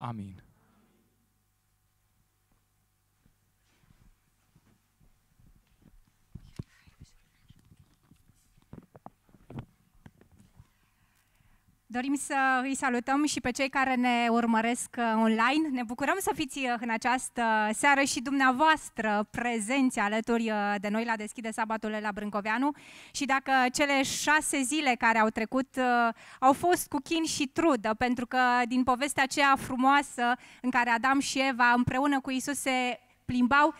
Amin. Dorim să îi salutăm și pe cei care ne urmăresc uh, online. Ne bucurăm să fiți uh, în această seară și dumneavoastră prezenți alături uh, de noi la Deschide Sabatul la Brâncoveanu. Și dacă cele șase zile care au trecut au fost cu chin și trudă, pentru că din povestea aceea frumoasă în care Adam și Eva împreună cu Isus se plimbau,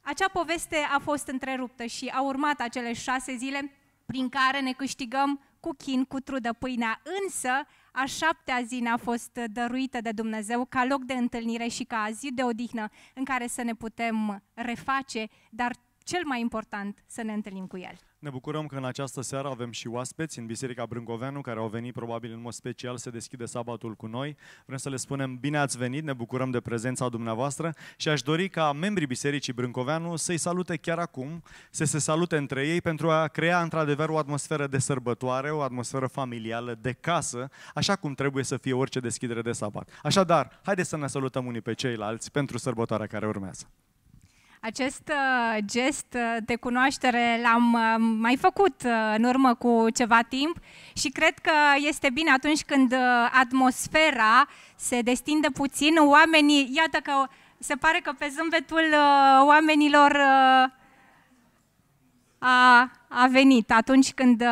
acea poveste a fost întreruptă și au urmat acele șase zile prin care ne câștigăm cu chin, cu trudă pâinea, însă a șaptea zi ne-a fost dăruită de Dumnezeu ca loc de întâlnire și ca zi de odihnă în care să ne putem reface, dar cel mai important să ne întâlnim cu El. Ne bucurăm că în această seară avem și oaspeți în Biserica Brâncoveanu, care au venit probabil în mod special să deschide sabatul cu noi. Vrem să le spunem bine ați venit, ne bucurăm de prezența dumneavoastră și aș dori ca membrii Bisericii Brâncoveanu să-i salute chiar acum, să se salute între ei pentru a crea într-adevăr o atmosferă de sărbătoare, o atmosferă familială, de casă, așa cum trebuie să fie orice deschidere de sabat. Așadar, haideți să ne salutăm unii pe ceilalți pentru sărbătoarea care urmează. Acest uh, gest uh, de cunoaștere l-am uh, mai făcut în urmă cu ceva timp și cred că este bine atunci când atmosfera se destinde puțin, oamenii, iată că se pare că pe zâmbetul oamenilor a, a venit atunci când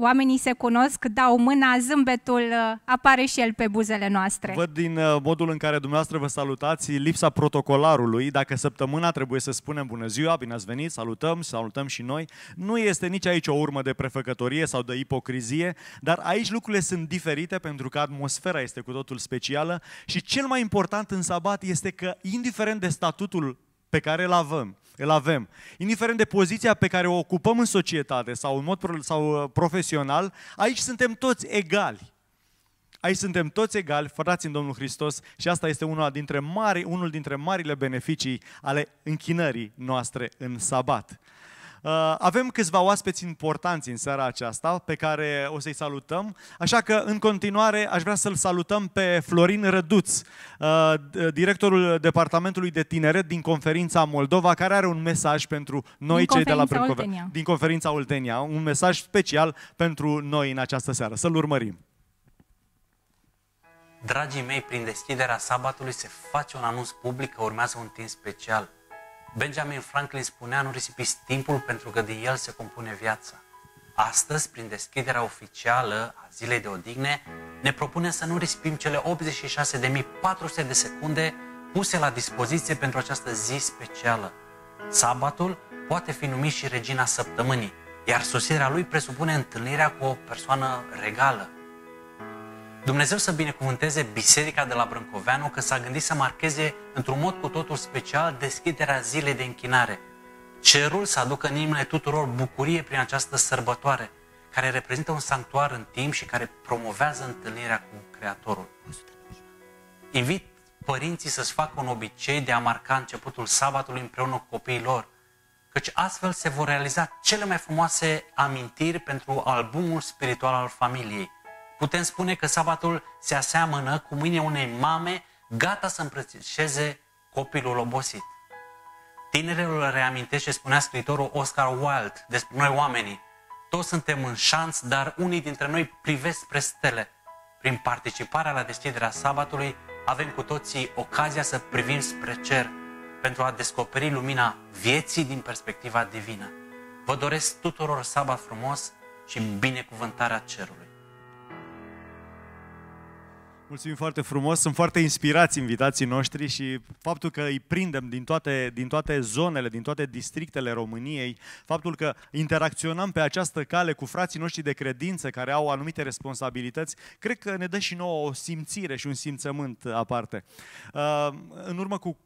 Oamenii se cunosc, dau mâna, zâmbetul uh, apare și el pe buzele noastre. Văd din uh, modul în care dumneavoastră vă salutați lipsa protocolarului. Dacă săptămâna trebuie să spunem bună ziua, bine ați venit, salutăm, salutăm și noi. Nu este nici aici o urmă de prefăcătorie sau de ipocrizie, dar aici lucrurile sunt diferite pentru că atmosfera este cu totul specială și cel mai important în sabat este că, indiferent de statutul pe care îl avem, îl avem. Indiferent de poziția pe care o ocupăm în societate sau în mod pro- sau uh, profesional, aici suntem toți egali. Aici suntem toți egali, frați în Domnul Hristos, și asta este una dintre mari, unul dintre marile beneficii ale închinării noastre în sabat. Uh, avem câțiva oaspeți importanți în seara aceasta pe care o să-i salutăm, așa că în continuare aș vrea să-l salutăm pe Florin Răduț, uh, directorul Departamentului de Tineret din Conferința Moldova, care are un mesaj pentru noi din cei de la Brâncoveni. Din Conferința Oltenia, un mesaj special pentru noi în această seară. Să-l urmărim. Dragii mei, prin deschiderea sabatului se face un anunț public că urmează un timp special – Benjamin Franklin spunea, nu risipiți timpul pentru că de el se compune viața. Astăzi, prin deschiderea oficială a zilei de odihne, ne propunem să nu risipim cele 86.400 de secunde puse la dispoziție pentru această zi specială. Sabatul poate fi numit și regina săptămânii, iar sosirea lui presupune întâlnirea cu o persoană regală, Dumnezeu să binecuvânteze biserica de la Brâncoveanu că s-a gândit să marcheze într-un mod cu totul special deschiderea zilei de închinare. Cerul să aducă în inimile tuturor bucurie prin această sărbătoare, care reprezintă un sanctuar în timp și care promovează întâlnirea cu Creatorul. Invit părinții să-și facă un obicei de a marca începutul sabatului împreună cu copiii lor, căci astfel se vor realiza cele mai frumoase amintiri pentru albumul spiritual al familiei Putem spune că sabatul se aseamănă cu mâine unei mame gata să împrățișeze copilul obosit. Tinerelul reamintește, spunea scriitorul Oscar Wilde despre noi oamenii. Toți suntem în șanț, dar unii dintre noi privesc spre stele. Prin participarea la deschiderea sabatului, avem cu toții ocazia să privim spre cer pentru a descoperi lumina vieții din perspectiva divină. Vă doresc tuturor sabat frumos și binecuvântarea cerului. Mulțumim foarte frumos, sunt foarte inspirați invitații noștri și faptul că îi prindem din toate, din toate zonele, din toate districtele României, faptul că interacționăm pe această cale cu frații noștri de credință care au anumite responsabilități, cred că ne dă și nouă o simțire și un simțământ aparte. Uh, în urmă cu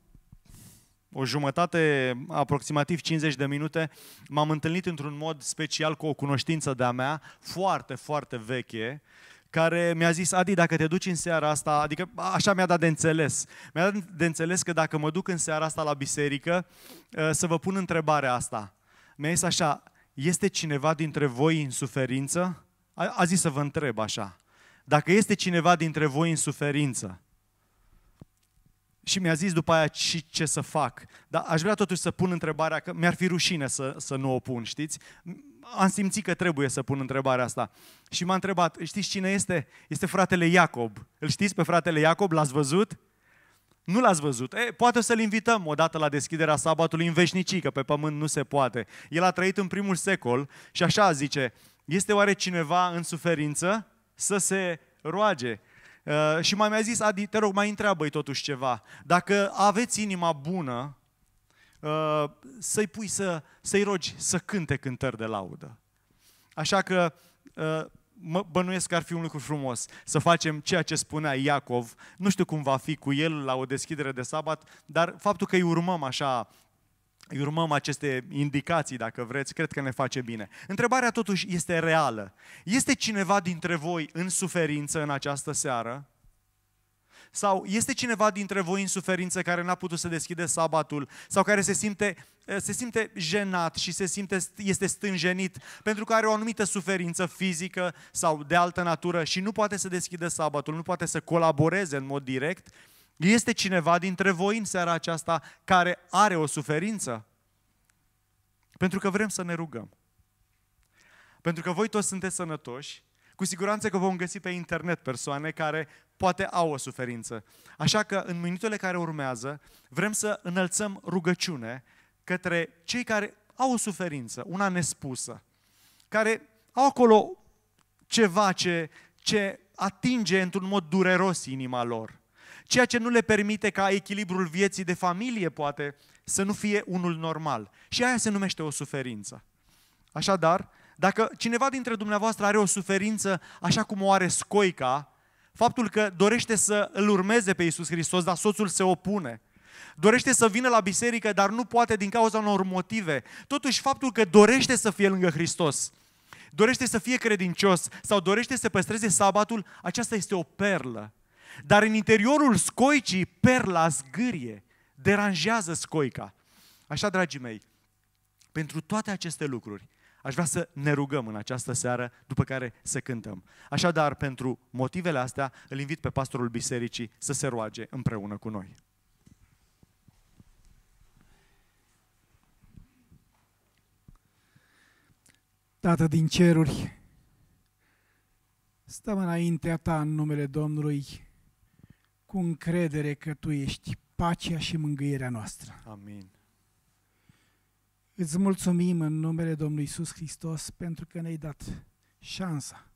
o jumătate, aproximativ 50 de minute, m-am întâlnit într-un mod special cu o cunoștință de-a mea, foarte, foarte veche, care mi-a zis, Adi, dacă te duci în seara asta, adică așa mi-a dat de înțeles, mi-a dat de înțeles că dacă mă duc în seara asta la biserică, ă, să vă pun întrebarea asta. Mi-a zis așa, este cineva dintre voi în suferință? A, a zis să vă întreb așa. Dacă este cineva dintre voi în suferință, și mi-a zis după aia și ce să fac. Dar aș vrea totuși să pun întrebarea, că mi-ar fi rușine să, să nu o pun, știți? am simțit că trebuie să pun întrebarea asta. Și m-a întrebat, știți cine este? Este fratele Iacob. Îl știți pe fratele Iacob? L-ați văzut? Nu l-ați văzut. E, poate să-l invităm odată la deschiderea sabatului în veșnicii, că pe pământ nu se poate. El a trăit în primul secol și așa zice, este oare cineva în suferință să se roage? Uh, și mai mi-a zis, Adi, te rog, mai întreabă-i totuși ceva. Dacă aveți inima bună, Uh, să-i pui să, să-i rogi să cânte cântări de laudă. Așa că uh, mă bănuiesc că ar fi un lucru frumos să facem ceea ce spunea Iacov. Nu știu cum va fi cu el la o deschidere de sabat, dar faptul că îi urmăm așa, îi urmăm aceste indicații, dacă vreți, cred că ne face bine. Întrebarea totuși este reală. Este cineva dintre voi în suferință în această seară? Sau este cineva dintre voi în suferință care n-a putut să deschide sabatul sau care se simte, eh, se simte jenat și se simte, este stânjenit pentru că are o anumită suferință fizică sau de altă natură și nu poate să deschide sabatul, nu poate să colaboreze în mod direct? Este cineva dintre voi în seara aceasta care are o suferință? Pentru că vrem să ne rugăm. Pentru că voi toți sunteți sănătoși cu siguranță că vom găsi pe internet persoane care poate au o suferință. Așa că în minutele care urmează vrem să înălțăm rugăciune către cei care au o suferință, una nespusă, care au acolo ceva ce, ce atinge într-un mod dureros inima lor. Ceea ce nu le permite ca echilibrul vieții de familie, poate, să nu fie unul normal. Și aia se numește o suferință. Așadar, dacă cineva dintre dumneavoastră are o suferință așa cum o are scoica, faptul că dorește să îl urmeze pe Iisus Hristos, dar soțul se opune, dorește să vină la biserică, dar nu poate din cauza unor motive, totuși faptul că dorește să fie lângă Hristos, dorește să fie credincios sau dorește să păstreze sabatul, aceasta este o perlă. Dar în interiorul scoicii, perla zgârie, deranjează scoica. Așa, dragii mei, pentru toate aceste lucruri, Aș vrea să ne rugăm în această seară, după care să cântăm. Așadar, pentru motivele astea, îl invit pe pastorul bisericii să se roage împreună cu noi. Tată din ceruri, stăm înaintea ta în numele Domnului cu încredere că tu ești pacea și mângâierea noastră. Amin. Îți mulțumim în numele Domnului Isus Hristos pentru că ne-ai dat șansa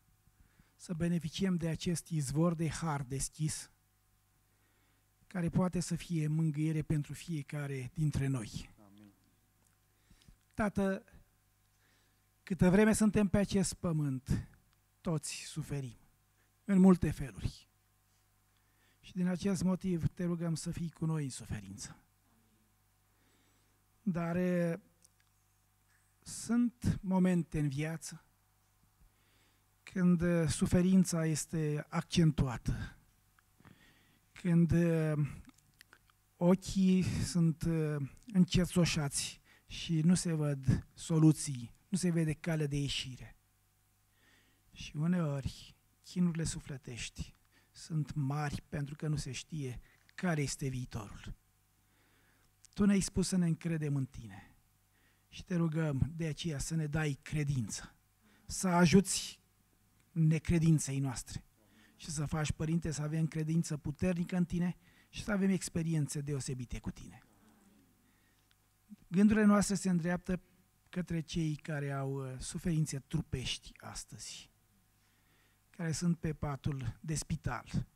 să beneficiem de acest izvor de har deschis care poate să fie mângâiere pentru fiecare dintre noi. Amin. Tată, câtă vreme suntem pe acest pământ, toți suferim, în multe feluri. Și din acest motiv te rugăm să fii cu noi în suferință. Dar eh, sunt momente în viață când uh, suferința este accentuată, când uh, ochii sunt uh, încerțoșați și nu se văd soluții, nu se vede cale de ieșire. Și uneori chinurile sufletești sunt mari pentru că nu se știe care este viitorul. Tu ne-ai spus să ne încredem în tine și te rugăm de aceea să ne dai credință, să ajuți necredinței noastre și să faci, Părinte, să avem credință puternică în Tine și să avem experiențe deosebite cu Tine. Gândurile noastre se îndreaptă către cei care au uh, suferințe trupești astăzi, care sunt pe patul de spital,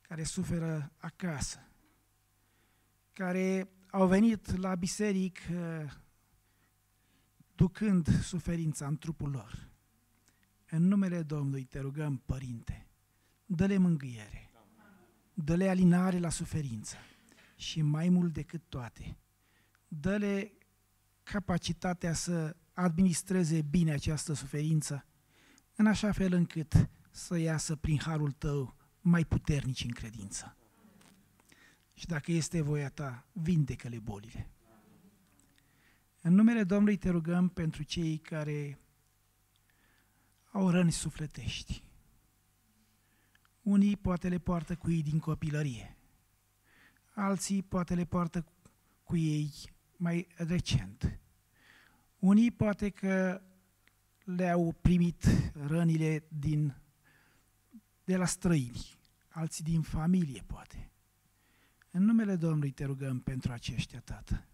care suferă acasă, care au venit la biserică uh, ducând suferința în trupul lor. În numele Domnului te rugăm, Părinte, dă-le mângâiere, dă-le alinare la suferință și mai mult decât toate, dă-le capacitatea să administreze bine această suferință, în așa fel încât să iasă prin harul tău mai puternici în credință. Și dacă este voia ta, vindecă-le bolile. În numele Domnului te rugăm pentru cei care au răni sufletești. Unii poate le poartă cu ei din copilărie, alții poate le poartă cu ei mai recent. Unii poate că le-au primit rănile din, de la străini, alții din familie, poate. În numele Domnului te rugăm pentru aceștia, Tată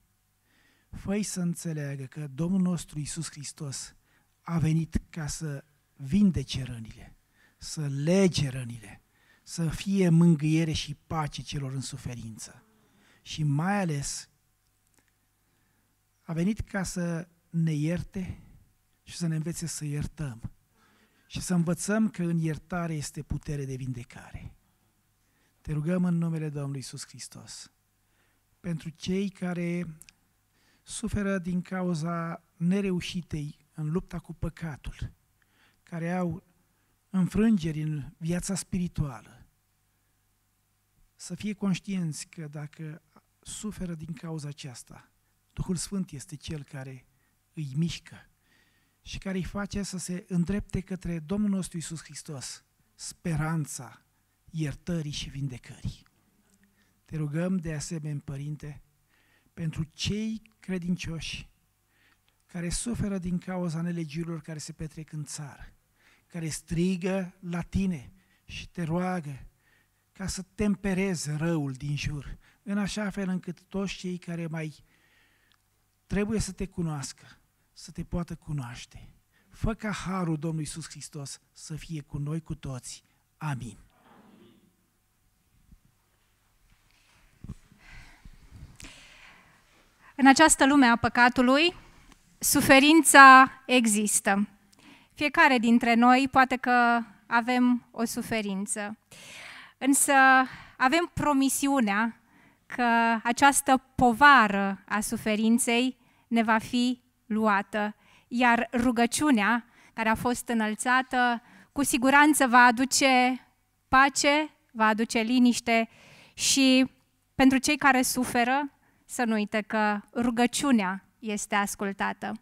fă să înțeleagă că Domnul nostru Isus Hristos a venit ca să vindece rănile, să lege rănile, să fie mângâiere și pace celor în suferință. Și mai ales a venit ca să ne ierte și să ne învețe să iertăm și să învățăm că în iertare este putere de vindecare. Te rugăm în numele Domnului Iisus Hristos pentru cei care suferă din cauza nereușitei în lupta cu păcatul, care au înfrângeri în viața spirituală. Să fie conștienți că dacă suferă din cauza aceasta, Duhul Sfânt este Cel care îi mișcă și care îi face să se îndrepte către Domnul nostru Isus Hristos, speranța iertării și vindecării. Te rugăm de asemenea, Părinte, pentru cei credincioși care suferă din cauza nelegiurilor care se petrec în țară, care strigă la tine și te roagă ca să temperezi răul din jur, în așa fel încât toți cei care mai trebuie să te cunoască, să te poată cunoaște. Fă ca harul Domnului Iisus Hristos să fie cu noi cu toți. Amin. În această lume a păcatului, suferința există. Fiecare dintre noi poate că avem o suferință. Însă avem promisiunea că această povară a suferinței ne va fi luată, iar rugăciunea care a fost înălțată cu siguranță va aduce pace, va aduce liniște și pentru cei care suferă, să nu uite că rugăciunea este ascultată.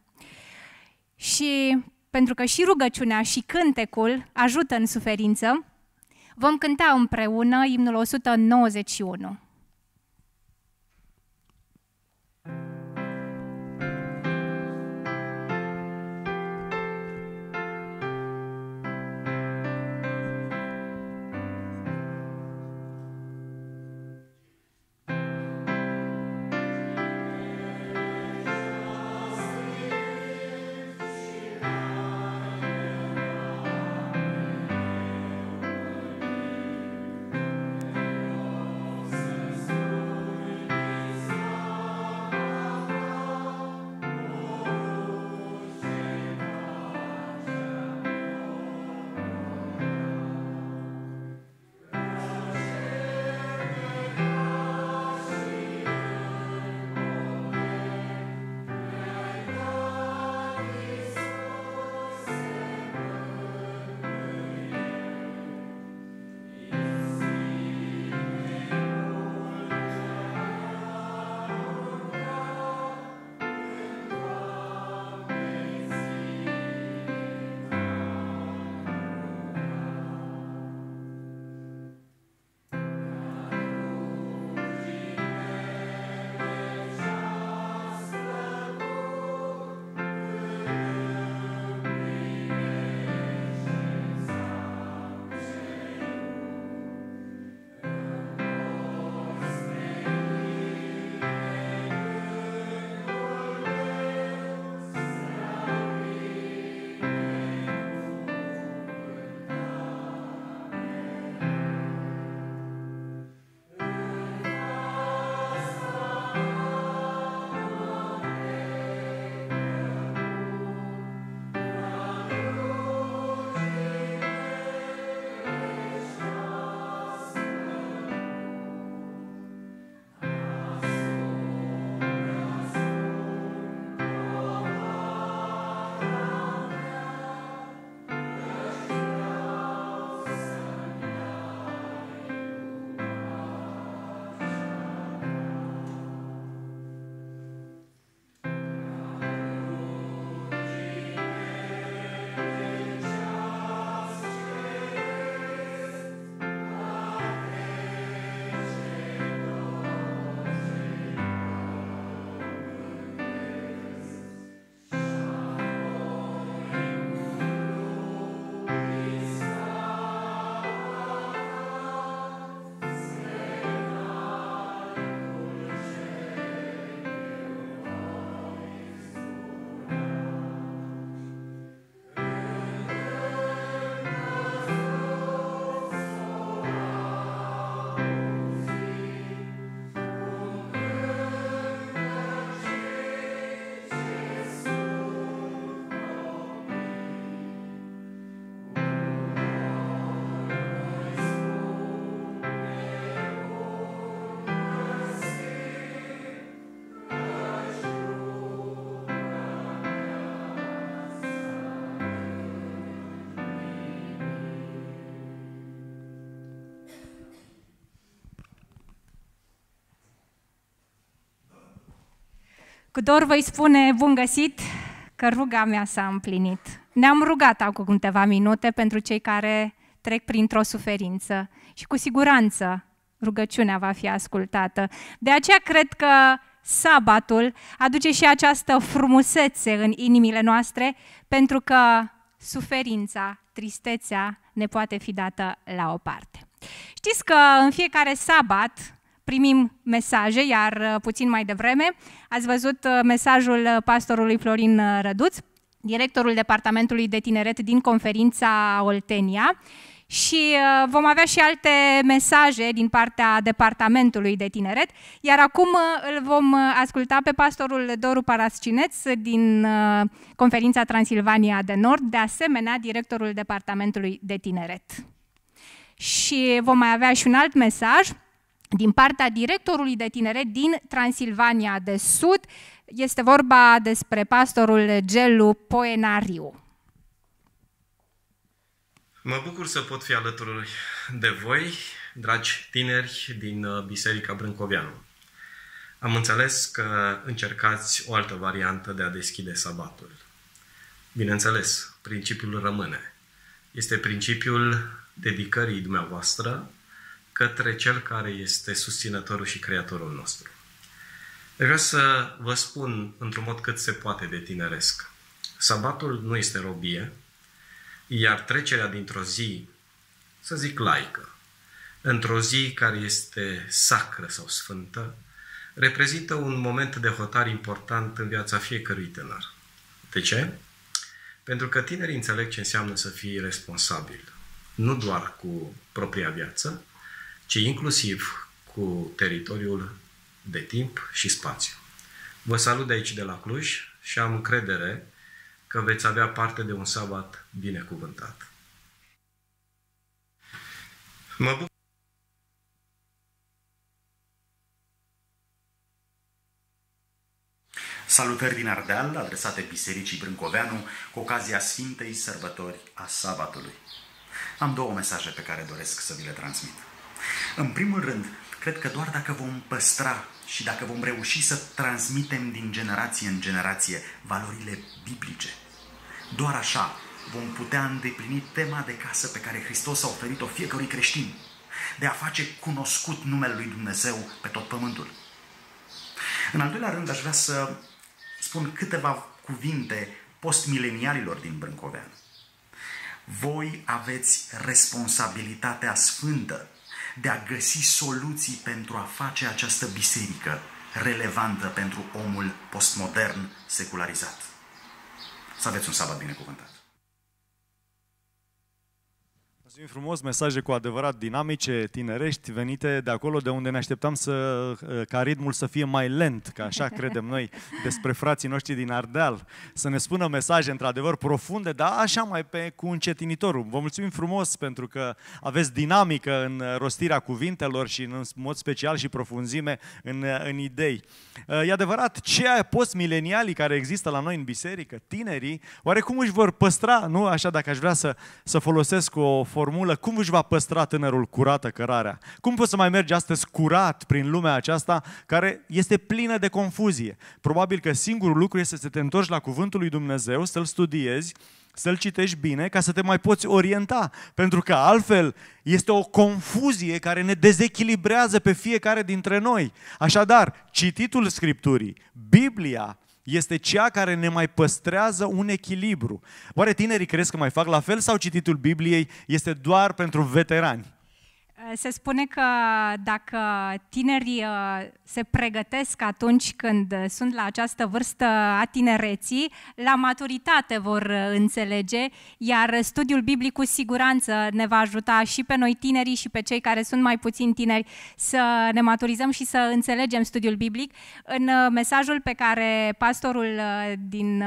Și pentru că și rugăciunea și cântecul ajută în suferință, vom cânta împreună imnul 191. Dor voi spune bun găsit că ruga mea s-a împlinit. Ne-am rugat acum câteva minute pentru cei care trec printr-o suferință și cu siguranță rugăciunea va fi ascultată. De aceea cred că sabatul aduce și această frumusețe în inimile noastre pentru că suferința, tristețea ne poate fi dată la o parte. Știți că în fiecare sabat primim mesaje, iar uh, puțin mai devreme ați văzut uh, mesajul uh, pastorului Florin Răduț, directorul Departamentului de Tineret din conferința Oltenia și vom avea și alte mesaje din partea Departamentului de Tineret, iar acum îl vom asculta pe pastorul Doru Parascineț din conferința Transilvania de Nord, de asemenea directorul Departamentului de Tineret. Și vom mai avea și un alt mesaj din partea directorului de tineret din Transilvania de Sud. Este vorba despre pastorul Gelu Poenariu. Mă bucur să pot fi alături de voi, dragi tineri din uh, Biserica Brâncoveanu. Am înțeles că încercați o altă variantă de a deschide sabatul. Bineînțeles, principiul rămâne. Este principiul dedicării dumneavoastră către Cel care este susținătorul și creatorul nostru. Vreau să vă spun într-un mod cât se poate de tineresc. Sabatul nu este robie, iar trecerea dintr-o zi, să zic laică, într-o zi care este sacră sau sfântă, reprezintă un moment de hotar important în viața fiecărui tânăr. De ce? Pentru că tinerii înțeleg ce înseamnă să fii responsabil, nu doar cu propria viață, ci inclusiv cu teritoriul de timp și spațiu. Vă salut de aici de la Cluj și am încredere că veți avea parte de un sabat binecuvântat. Mă bucur Salutări din Ardeal adresate Bisericii Brâncoveanu cu ocazia Sfintei Sărbători a Sabatului. Am două mesaje pe care doresc să vi le transmit. În primul rând, cred că doar dacă vom păstra și dacă vom reuși să transmitem din generație în generație valorile biblice, doar așa vom putea îndeplini tema de casă pe care Hristos a oferit-o fiecărui creștin, de a face cunoscut numele lui Dumnezeu pe tot pământul. În al doilea rând, aș vrea să spun câteva cuvinte postmilenialilor din Brâncovean. Voi aveți responsabilitatea sfântă de a găsi soluții pentru a face această biserică relevantă pentru omul postmodern secularizat. Să aveți un sabat binecuvântat! Mulțumim frumos, mesaje cu adevărat dinamice, tinerești, venite de acolo de unde ne așteptam să, ca ritmul să fie mai lent, ca așa credem noi despre frații noștri din Ardeal, să ne spună mesaje într-adevăr profunde, dar așa mai pe, cu încetinitorul. Vă mulțumim frumos pentru că aveți dinamică în rostirea cuvintelor și în mod special și profunzime în, în idei. E adevărat, ce post-milenialii care există la noi în biserică, tinerii, oarecum își vor păstra, nu așa dacă aș vrea să, să folosesc o formulă, cum își va păstra tânărul curată cărarea? Cum poți să mai mergi astăzi curat prin lumea aceasta care este plină de confuzie? Probabil că singurul lucru este să te întorci la cuvântul lui Dumnezeu, să-l studiezi, să-l citești bine ca să te mai poți orienta, pentru că altfel este o confuzie care ne dezechilibrează pe fiecare dintre noi. Așadar, cititul Scripturii, Biblia, este cea care ne mai păstrează un echilibru. Oare tinerii crezi că mai fac la fel sau cititul Bibliei este doar pentru veterani? Eh, se spune că dacă tinerii eh, se pregătesc atunci când eh, sunt la această vârstă a tinereții, la maturitate vor înțelege, iar studiul biblic cu siguranță ne va ajuta și pe noi tinerii și pe cei care sunt mai puțin tineri să ne maturizăm și să înțelegem studiul biblic. În mesajul pe care pastorul din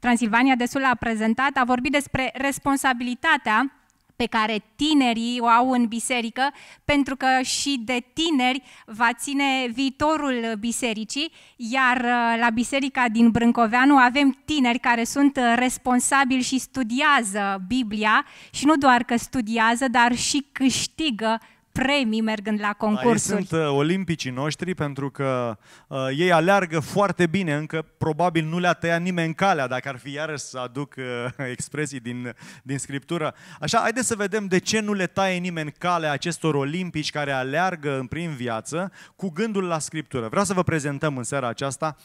Transilvania de Sul a prezentat, a vorbit despre responsabilitatea pe care tinerii o au în biserică, pentru că și de tineri va ține viitorul bisericii, iar uh, la biserica din Brâncoveanu avem tineri care sunt uh, responsabili și studiază Biblia și nu doar că studiază, dar și câștigă premii mergând la concursuri. Ei sunt uh, olimpicii noștri pentru că uh, ei aleargă foarte bine, încă probabil nu le-a tăiat nimeni în calea, dacă ar fi iarăși să aduc uh, expresii din, din Scriptură. Așa, haideți să vedem de ce nu le taie nimeni în calea acestor olimpici care aleargă în prim viață cu gândul la Scriptură. Vreau să vă prezentăm în seara aceasta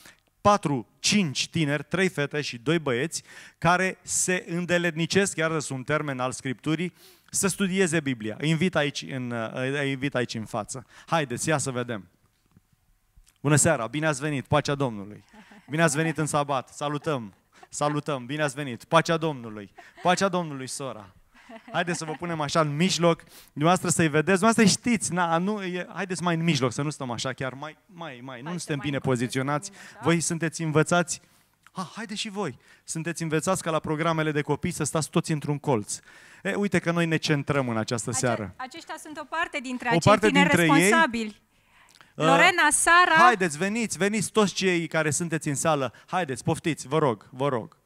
4, 5 tineri, 3 fete și 2 băieți care se îndeletnicesc, iar sunt termen al Scripturii, să studieze Biblia. Îi invit aici în, uh, îi invit aici în față. Haideți, ia să vedem. Bună seara, bine ați venit, pacea Domnului. Bine ați venit în sabat, salutăm, salutăm, bine ați venit, pacea Domnului, pacea Domnului, sora. Haideți să vă punem așa în mijloc, dumneavoastră să-i vedeți, dumneavoastră știți, na, nu, e, haideți mai în mijloc, să nu stăm așa chiar, mai, mai, mai, nu suntem bine poziționați, voi sunteți învățați, Ha, ah, haide și voi. Sunteți învățați ca la programele de copii să stați toți într-un colț. E, uite că noi ne centrăm în această Ace- seară. Aceștia sunt o parte dintre o acei parte tineri dintre responsabili. Ei, uh, Lorena, Sara... Haideți, veniți, veniți toți cei care sunteți în sală. Haideți, poftiți, vă rog, vă rog.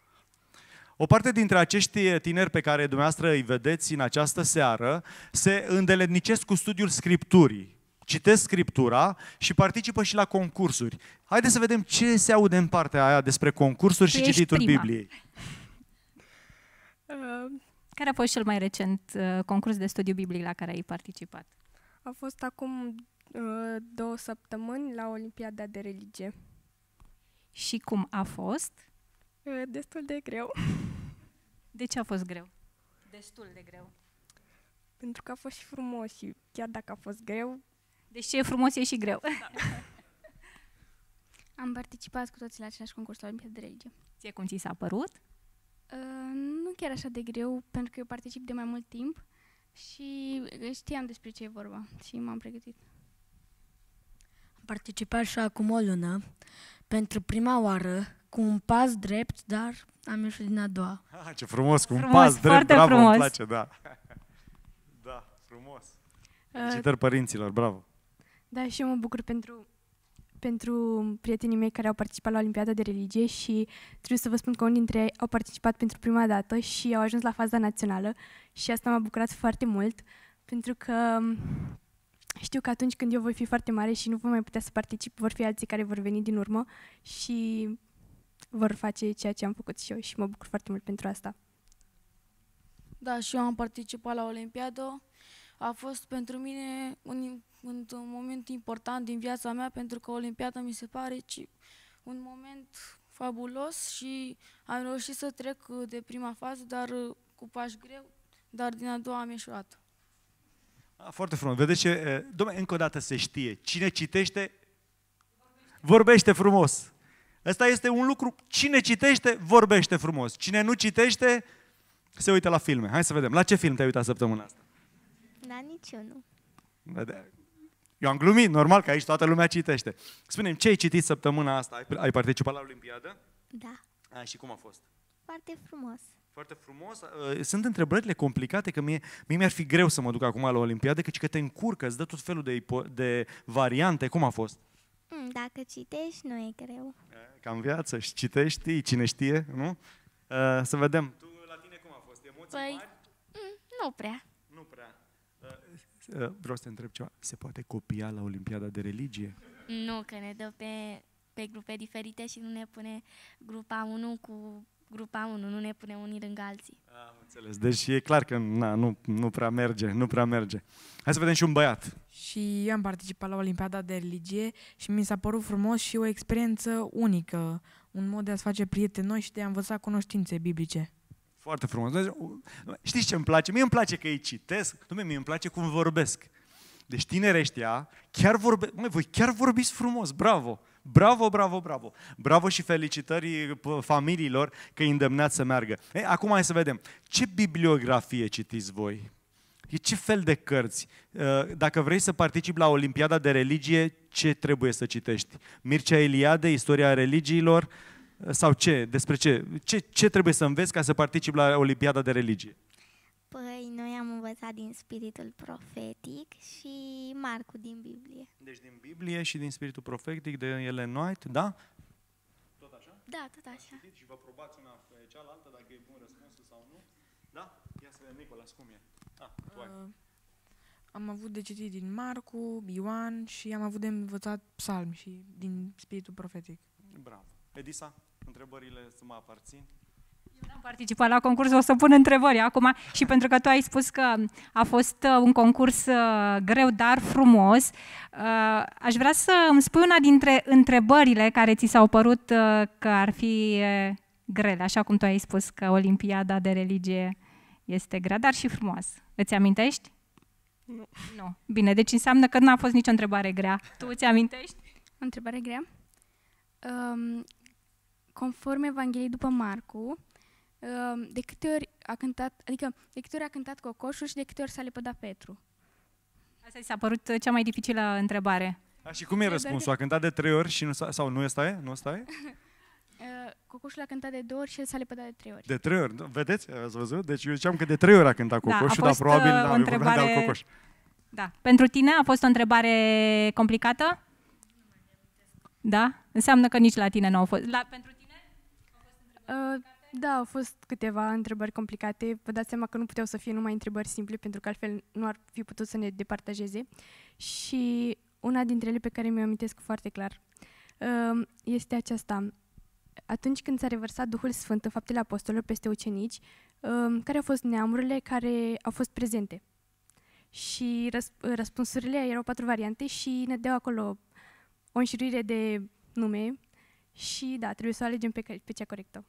O parte dintre acești tineri pe care dumneavoastră îi vedeți în această seară se îndeletnicesc cu studiul Scripturii citesc Scriptura și participă și la concursuri. Haideți să vedem ce se aude în partea aia despre concursuri tu și cititul prima. Bibliei. Uh, care a fost cel mai recent uh, concurs de studiu biblic la care ai participat? A fost acum uh, două săptămâni la Olimpiada de Religie. Și cum a fost? Destul de greu. De ce a fost greu? Destul de greu. Pentru că a fost și frumos și chiar dacă a fost greu, deci ce e frumos e și greu. Da. Am participat cu toții la același concurs la Olimpiada de Religie. Ție cum ți s-a părut? Uh, nu chiar așa de greu, pentru că eu particip de mai mult timp și uh, știam despre ce e vorba și m-am pregătit. Am participat și acum o lună, pentru prima oară, cu un pas drept, dar am ieșit din a doua. Ha, ah, ce frumos, cu un frumos, pas drept, bravo, frumos. îmi place, da. da, frumos. Uh, Felicitări uh, părinților, bravo. Da, și eu mă bucur pentru, pentru prietenii mei care au participat la Olimpiada de Religie și trebuie să vă spun că unii dintre ei au participat pentru prima dată și au ajuns la faza națională și asta m-a bucurat foarte mult pentru că știu că atunci când eu voi fi foarte mare și nu voi mai putea să particip, vor fi alții care vor veni din urmă și vor face ceea ce am făcut și eu și mă bucur foarte mult pentru asta. Da, și eu am participat la Olimpiadă a fost pentru mine un, un, un moment important din viața mea, pentru că Olimpiada mi se pare ci un moment fabulos și am reușit să trec uh, de prima fază, dar uh, cu pași greu, dar din a doua am ieșuat. Foarte frumos. Vedeți ce, domnule, încă o dată se știe. Cine citește, vorbește, vorbește frumos. Ăsta este un lucru. Cine citește, vorbește frumos. Cine nu citește, se uită la filme. Hai să vedem. La ce film te-ai uitat săptămâna asta? Da, nici eu nu. Eu am glumit, normal că aici toată lumea citește. Spune-mi, ce ai citit săptămâna asta? Ai participat la Olimpiadă? Da. A, și cum a fost? Foarte frumos. Foarte frumos. Sunt întrebările complicate, că mie, mie mi-ar fi greu să mă duc acum la Olimpiadă, căci că te încurcă, îți dă tot felul de, de variante. Cum a fost? Mm, dacă citești, nu e greu. Cam viață, și citești, cine știe, nu? Să vedem. Tu, la tine cum a fost? Emoții păi, mari? Mm, nu prea. Nu prea. Uh, uh, vreau să te întreb ceva. Se poate copia la Olimpiada de Religie? Nu, că ne dă pe, pe grupe diferite și nu ne pune grupa 1 cu grupa 1, nu ne pune unii lângă alții. Am înțeles. Deci e clar că na, nu, nu prea merge, nu prea merge. Hai să vedem și un băiat. Și eu am participat la Olimpiada de Religie și mi s-a părut frumos și o experiență unică, un mod de a-ți face prieteni noi și de a învăța cunoștințe biblice. Foarte frumos. Deci, știți ce îmi place? Mie îmi place că îi citesc, Dom'le, mie îmi place cum vorbesc. Deci tineri ăștia chiar vorbe, măi, voi chiar vorbiți frumos, bravo! Bravo, bravo, bravo! Bravo și felicitări familiilor că îi îndemnați să meargă. Ei, acum hai să vedem. Ce bibliografie citiți voi? E ce fel de cărți? Ă, dacă vrei să participi la Olimpiada de Religie, ce trebuie să citești? Mircea Eliade, Istoria religiilor, sau ce? Despre ce? Ce, ce trebuie să înveți ca să participi la Olimpiada de Religie? Păi, noi am învățat din spiritul profetic și Marcu din Biblie. Deci din Biblie și din spiritul profetic de Ellen White, da? Tot așa? Da, tot așa. Și vă probați una pe cealaltă, dacă e bun răspunsul sau nu. Da? Ia să vedem, nicola cum e? Ah, tu ai. Uh, am avut de citit din Marcu, Ioan și am avut de învățat psalmi și din spiritul profetic. Bravo. Edisa? Întrebările să mă aparțin. Eu am participat la concurs, o să pun întrebări acum și pentru că tu ai spus că a fost uh, un concurs uh, greu, dar frumos, uh, aș vrea să îmi spui una dintre întrebările care ți s-au părut că ar fi grele, așa cum tu ai spus că Olimpiada de religie este grea, dar și frumoasă. Îți amintești? Nu. nu. Bine, deci înseamnă că nu a fost nicio întrebare grea. Tu îți amintești? O întrebare grea? conform Evangheliei după Marcu, uh, de câte ori a cântat, adică de câte ori a cântat cocoșul și de câte ori s-a lepădat Petru? Asta s-a părut uh, cea mai dificilă întrebare. A, și cum e răspunsul? A cântat de trei ori și nu sau nu ăsta e? Nu ăsta e? Uh, cocoșul a cântat de două ori și el s-a lepădat de trei ori. De trei ori, vedeți? Ați văzut? Deci eu ziceam că de trei ori a cântat cocoșul, da, a dar probabil da, întrebare... de cocoș. Da. Pentru tine a fost o întrebare complicată? Da? Înseamnă că nici la tine nu au fost. La, pentru da, au fost câteva întrebări complicate. Vă dați seama că nu puteau să fie numai întrebări simple, pentru că altfel nu ar fi putut să ne departajeze. Și una dintre ele pe care mi-o amintesc foarte clar um, este aceasta. Atunci când s-a revărsat Duhul Sfânt în faptele apostolilor peste ucenici, um, care au fost neamurile care au fost prezente? Și răspunsurile erau patru variante și ne deau acolo o înșiruire de nume și da, trebuie să o alegem pe cea corectă.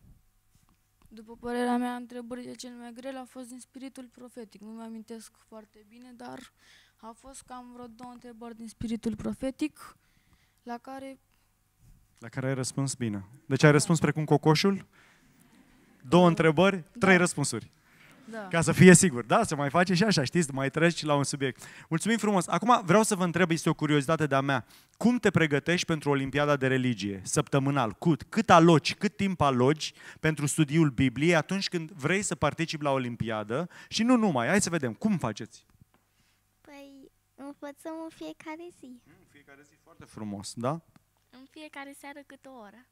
După părerea mea, întrebările cele mai grele au fost din spiritul profetic. Nu mi-amintesc foarte bine, dar a fost cam vreo două întrebări din spiritul profetic, la care... La care ai răspuns bine. Deci ai răspuns da. precum cocoșul? Două întrebări, da. trei răspunsuri. Da. Ca să fie sigur. Da, se mai face și așa, știți, mai treci la un subiect. Mulțumim frumos. Acum vreau să vă întreb, este o curiozitate de-a mea. Cum te pregătești pentru Olimpiada de Religie, săptămânal? Cât, cât aloci, cât timp aloci pentru studiul Bibliei atunci când vrei să participi la Olimpiadă? Și nu numai, hai să vedem, cum faceți? Păi, învățăm în fiecare zi. În mm, fiecare zi, foarte frumos, da? În fiecare seară câte o oră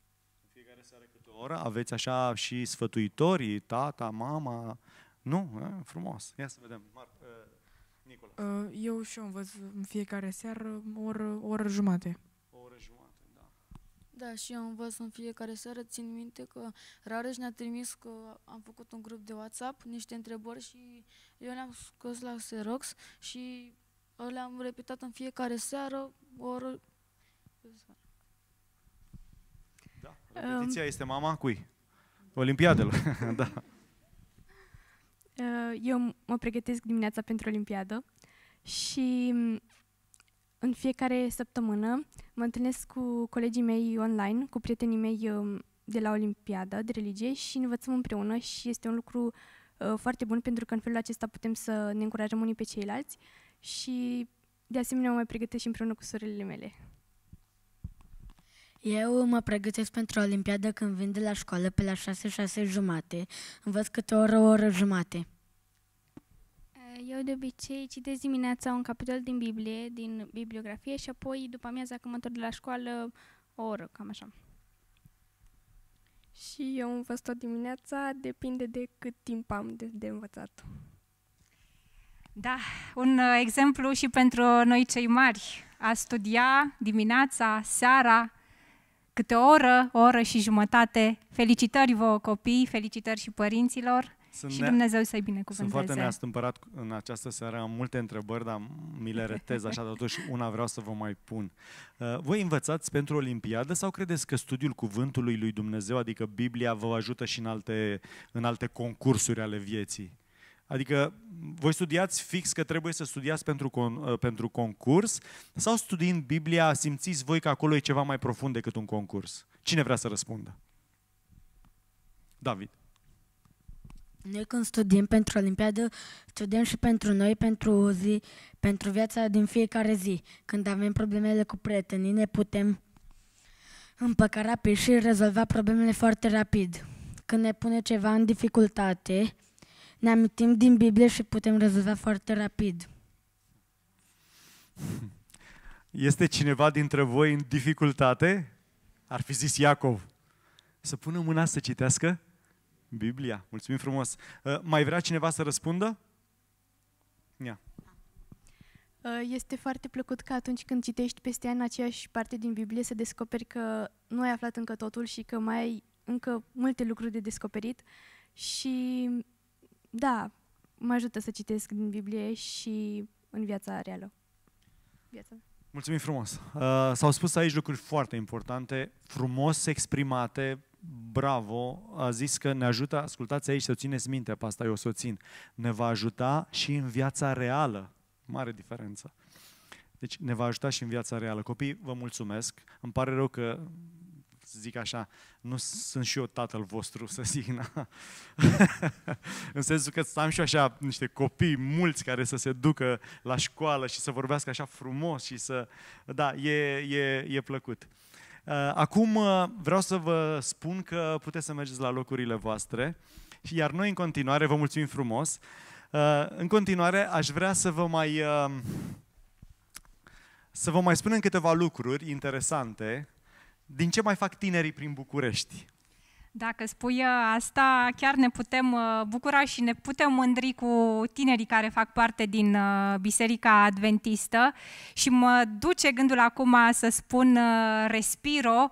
fiecare seară câte o oră, aveți așa și sfătuitorii, tata, mama, nu? A, frumos. Ia să vedem. Mar, uh, Nicola. Uh, eu și eu învăț în fiecare seară o oră, o oră jumate. O oră jumate, da. Da, și eu învăț în fiecare seară. Țin minte că Rareș ne-a trimis că am făcut un grup de WhatsApp, niște întrebări și eu le-am scos la Xerox și le-am repetat în fiecare seară o oră. Da, repetiția um, este mama cui? Olimpiadelor, da. Uh, eu mă pregătesc dimineața pentru Olimpiadă și mm, în fiecare săptămână mă întâlnesc cu colegii mei online, cu prietenii mei um, de la Olimpiadă de religie și învățăm împreună și este un lucru uh, foarte bun pentru că în felul acesta putem să ne încurajăm unii pe ceilalți și de asemenea mă mai pregătesc și împreună cu sorele mele. Eu mă pregătesc pentru Olimpiadă când vin de la școală pe la 6-6 jumate. Învăț câte o oră, o oră jumate. Eu de obicei citesc dimineața un capitol din Biblie, din bibliografie și apoi după amiaza când mă întorc de la școală o oră, cam așa. Și eu învăț tot dimineața, depinde de cât timp am de, de învățat. Da, un uh, exemplu și pentru noi cei mari. A studia dimineața, seara, câte o oră, o oră și jumătate. Felicitări vouă copii, felicitări și părinților sunt și Dumnezeu să-i binecuvânteze. Sunt foarte neastâmpărat în această seară, am multe întrebări, dar mi le retez așa, totuși una vreau să vă mai pun. Uh, voi învățați pentru Olimpiadă sau credeți că studiul cuvântului lui Dumnezeu, adică Biblia, vă ajută și în alte, în alte concursuri ale vieții? Adică voi studiați fix că trebuie să studiați pentru, con, uh, pentru concurs sau studiind Biblia simțiți voi că acolo e ceva mai profund decât un concurs? Cine vrea să răspundă? David. Noi când studiem pentru Olimpiadă, studiem și pentru noi, pentru zi, pentru viața din fiecare zi. Când avem problemele cu prietenii, ne putem împăca rapid și rezolva problemele foarte rapid. Când ne pune ceva în dificultate, ne amintim din Biblie și putem rezolva foarte rapid. Este cineva dintre voi în dificultate? Ar fi zis Iacov. Să pună mâna să citească Biblia. Mulțumim frumos. Uh, mai vrea cineva să răspundă? Ia. Uh, este foarte plăcut că atunci când citești peste ani aceeași parte din Biblie să descoperi că nu ai aflat încă totul și că mai ai încă multe lucruri de descoperit și da, mă ajută să citesc din Biblie și în viața reală. Viața. Mulțumim frumos! Uh, s-au spus aici lucruri foarte importante, frumos exprimate, bravo, a zis că ne ajută, ascultați aici să țineți minte pe asta, eu o să o țin, ne va ajuta și în viața reală. Mare diferență. Deci ne va ajuta și în viața reală. Copii, vă mulțumesc. Îmi pare rău că să zic așa, nu sunt și eu tatăl vostru, să zic, na. în sensul că am și eu așa niște copii mulți care să se ducă la școală și să vorbească așa frumos și să... Da, e, e, e plăcut. Uh, acum uh, vreau să vă spun că puteți să mergeți la locurile voastre, iar noi în continuare, vă mulțumim frumos, uh, în continuare aș vrea să vă mai... Să vă mai spunem câteva lucruri interesante din ce mai fac tinerii prin București? Dacă spui uh, asta, chiar ne putem uh, bucura și ne putem mândri cu tinerii care fac parte din uh, Biserica Adventistă și mă duce gândul acum să spun Respiro,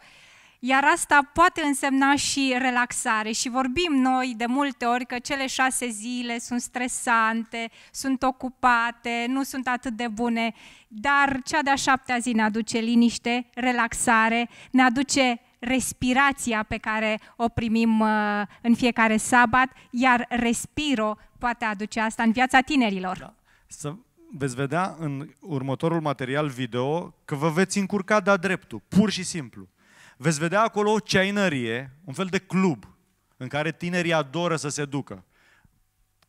iar asta poate însemna și relaxare și vorbim noi de multe ori că cele șase zile sunt stresante, sunt ocupate, nu sunt atât de bune, dar cea de-a șaptea zi ne aduce liniște, relaxare, ne aduce respirația pe care o primim uh, în fiecare sabat, iar respiro poate aduce asta în viața tinerilor. Da. Să veți vedea în următorul material video că vă veți încurca de-a dreptul, pur și simplu. Veți vedea acolo o ceainărie, un fel de club în care tinerii adoră să se ducă.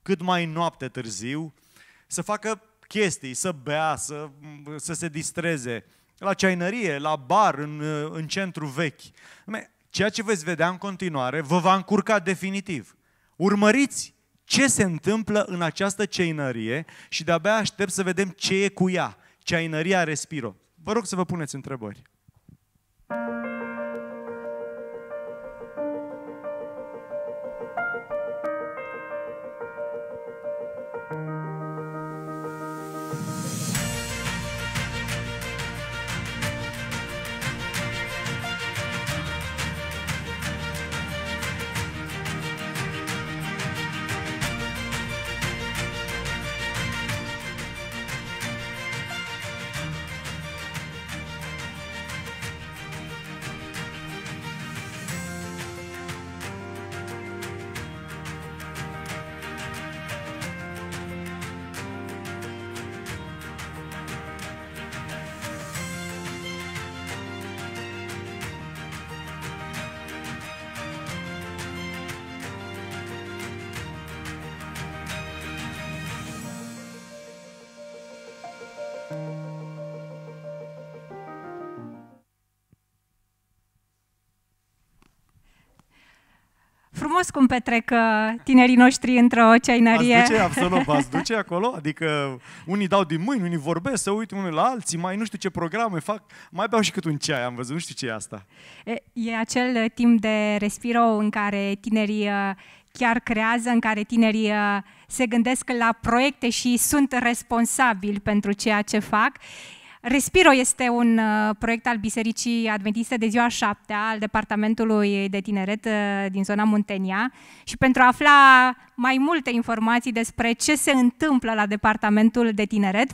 Cât mai noapte târziu, să facă chestii, să bea, să, să se distreze. La ceainărie, la bar, în, în centru vechi. Ceea ce veți vedea în continuare vă va încurca definitiv. Urmăriți ce se întâmplă în această ceinărie și de-abia aștept să vedem ce e cu ea, ceinăria Respiro. Vă rog să vă puneți întrebări. thank you frumos cum petrec uh, tinerii noștri într-o ceainărie. Ați duce, absolut, v-ați duce acolo? Adică unii dau din mâini, unii vorbesc, se uită unii la alții, mai nu știu ce programe fac, mai beau și cât un ceai, am văzut, nu știu ce e asta. E, e acel uh, timp de respiro în care tinerii uh, chiar creează, în care tinerii se gândesc la proiecte și sunt responsabili pentru ceea ce fac. Respiro este un uh, proiect al Bisericii Adventiste de ziua 7 al Departamentului de Tineret uh, din zona Muntenia și pentru a afla mai multe informații despre ce se întâmplă la Departamentul de Tineret,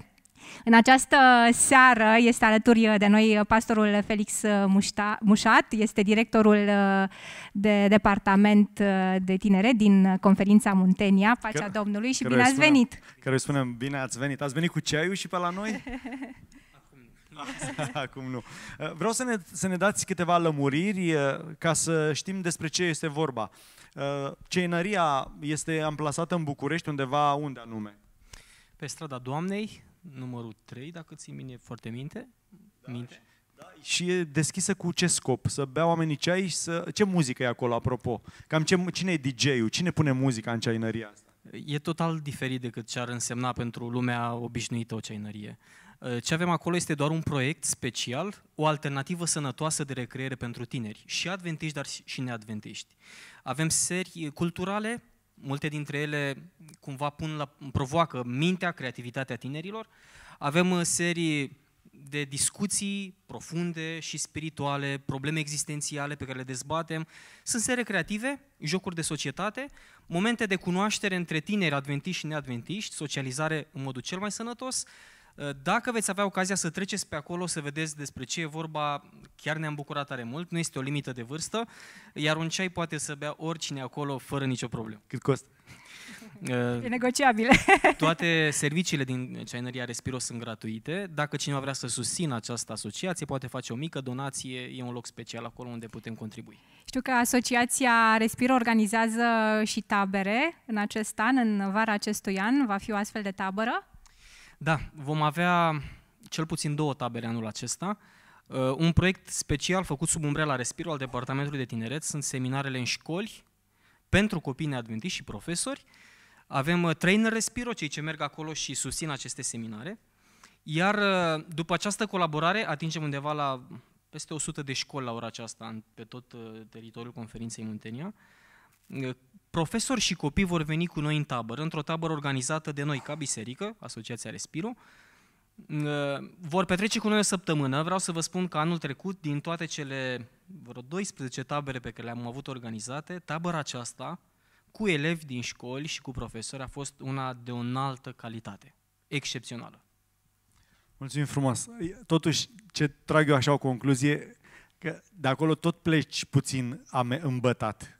în această seară este alături de noi pastorul Felix uh, Mușat, este directorul de departament de tinere din conferința Muntenia, Pacea Domnului și bine ați venit! Care spunem bine ați venit! Ați venit cu ceaiul și pe la noi? Acum nu. Vreau să ne, să ne dați câteva lămuriri eh, ca să știm despre ce este vorba. Eh, ceinăria este amplasată în București, undeva unde anume? Pe strada Doamnei, numărul 3, dacă ții mine foarte minte. Da, minte. Da, și e deschisă cu ce scop? Să bea oamenii ceai și să... Ce muzică e acolo, apropo? Cam ce, cine e DJ-ul? Cine pune muzica în ceainăria asta? E total diferit decât ce ar însemna pentru lumea obișnuită o ceainărie. Eh, ce avem acolo este doar un proiect special, o alternativă sănătoasă de recreere pentru tineri, și adventiști, dar și neadventiști. Avem serii culturale, multe dintre ele cumva pun la, provoacă mintea, creativitatea tinerilor. Avem eh, serii de discuții profunde și spirituale, probleme existențiale pe care le dezbatem. Sunt serii creative, jocuri de societate, momente de cunoaștere între tineri adventiști și neadventiști, socializare în modul cel mai sănătos, Ă, dacă veți avea ocazia să treceți pe acolo, să vedeți despre ce e vorba, chiar ne-am bucurat tare mult, nu este o limită de vârstă, iar un ceai poate să bea oricine acolo fără nicio problemă. Cât costă? Ă, e negociabil. Toate serviciile din ceainăria Respiro sunt gratuite. Dacă cineva vrea să susțină această asociație, poate face o mică donație, e un loc special acolo unde putem contribui. Știu că asociația Respiro organizează și tabere în acest an, în vara acestui an, va fi o astfel de tabără da, vom avea cel puțin două tabere anul acesta. Uh, un proiect special făcut sub umbrela Respiro al Departamentului de Tineret sunt seminarele în școli pentru copii neadventiști și profesori. Avem uh, trainer Respiro, cei ce merg acolo și susțin aceste seminare. Iar uh, după această colaborare atingem undeva la peste 100 de școli la ora aceasta pe tot teritoriul conferinței Muntenia Profesori și copii vor veni cu noi în tabără, într-o tabără organizată de noi ca biserică, Asociația Respiro. Ă, vor petrece cu noi o săptămână. Vreau să vă spun că anul trecut, din toate cele vreo 12 tabere pe care le-am avut organizate, tabăra aceasta, cu elevi din școli și cu profesori, a fost una de o înaltă calitate, excepțională. Mulțumim frumos. Totuși, ce trag eu așa o concluzie, că de acolo tot pleci puțin îmbătat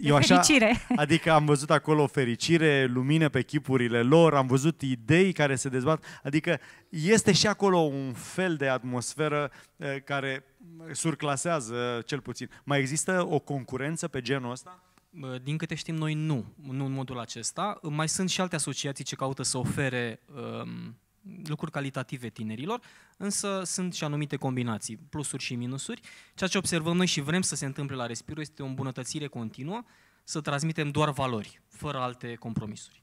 eu așa, fericire. Adică am văzut acolo fericire, lumină pe chipurile lor, am văzut idei care se dezbat. Adică este și acolo un fel de atmosferă eh, care surclasează cel puțin. Mai există o concurență pe genul ăsta? Eh, din câte știm noi, nu. Nu în modul acesta. Mai sunt și alte asociații ce caută să ofere um, lucruri calitative tinerilor, însă sunt și anumite combinații, plusuri și minusuri. Ceea ce observăm noi și vrem să se întâmple la Respiro este o îmbunătățire continuă, să transmitem doar valori, fără alte compromisuri.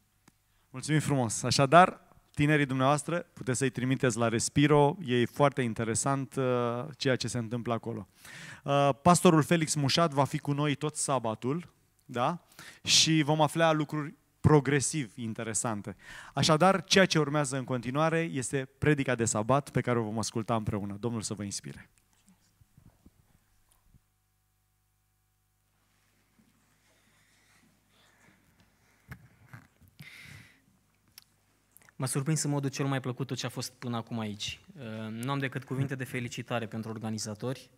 Mulțumim frumos! Așadar, tinerii dumneavoastră, puteți să-i trimiteți la Respiro, e foarte interesant uh, ceea ce se întâmplă acolo. Uh, pastorul Felix Mușat va fi cu noi tot sabatul, da? Și vom afla lucruri progresiv interesante. Așadar, ceea ce urmează în continuare este predica de sabat pe care o vom asculta împreună. Domnul să vă inspire! M-a surprins în modul cel mai plăcut tot ce a fost până acum aici. Uh, nu am decât cuvinte de felicitare pentru organizatori.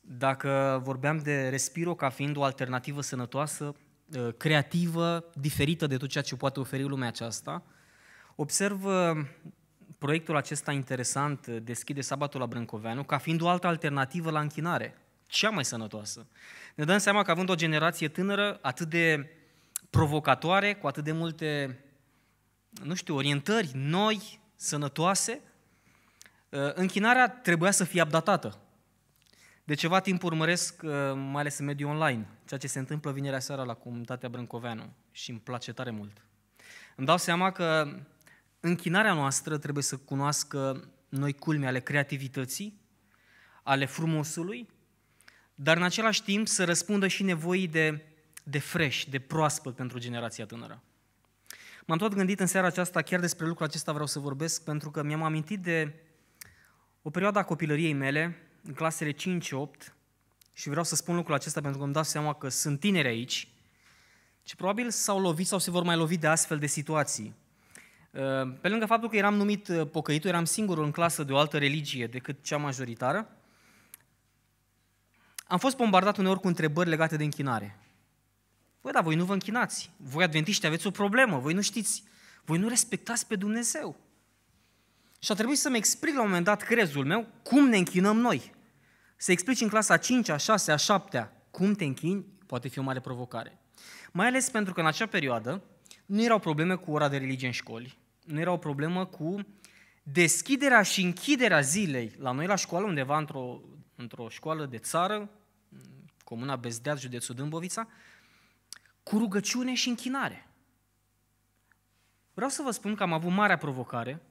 Dacă vorbeam de Respiro ca fiind o alternativă sănătoasă, Uh, creativă, diferită de tot ceea ce poate oferi lumea aceasta. Observ uh, proiectul acesta interesant, uh, Deschide sabatul la Brâncoveanu, ca fiind o altă alternativă la închinare, cea mai sănătoasă. Ne dăm seama că având o generație tânără atât de provocatoare, cu atât de multe, nu știu, orientări noi, sănătoase, închinarea trebuia să fie abdatată, de ceva timp urmăresc, uh, mai ales în mediul online, ceea ce se întâmplă vinerea seara la comunitatea Brâncoveanu și îmi place tare mult. Îmi dau seama că închinarea noastră trebuie să cunoască noi culme ale creativității, ale frumosului, dar în același timp să răspundă și nevoii de, de fresh, de proaspăt pentru generația tânără. M-am tot gândit în seara aceasta, chiar despre lucrul acesta vreau să vorbesc, pentru că mi-am amintit de o perioadă a copilăriei mele, în clasele 5-8 și vreau să spun lucrul acesta pentru că îmi dau seama că sunt tineri aici și probabil s-au lovit sau se vor mai lovi de astfel de situații. Uh, pe lângă faptul că eram numit uh, pocăitul, eram singurul în clasă de o altă religie decât cea majoritară, am fost bombardat uneori cu întrebări legate de închinare. Voi, da, voi nu vă închinați. Voi, adventiști, aveți o problemă. Voi nu știți. Voi nu respectați pe Dumnezeu. Și a trebuit să-mi explic la un moment dat crezul meu cum ne închinăm noi. Să explici în clasa 5, a 6, a 7 cum te închini, poate fi o mare provocare. Mai ales pentru că în acea perioadă nu erau probleme cu ora de religie în școli, nu era o problemă cu deschiderea și închiderea zilei. La noi la școală, undeva într-o, într-o școală de țară, comuna Bezdeat, județul Dâmbovița, cu rugăciune și închinare. Vreau să vă spun că am avut marea provocare,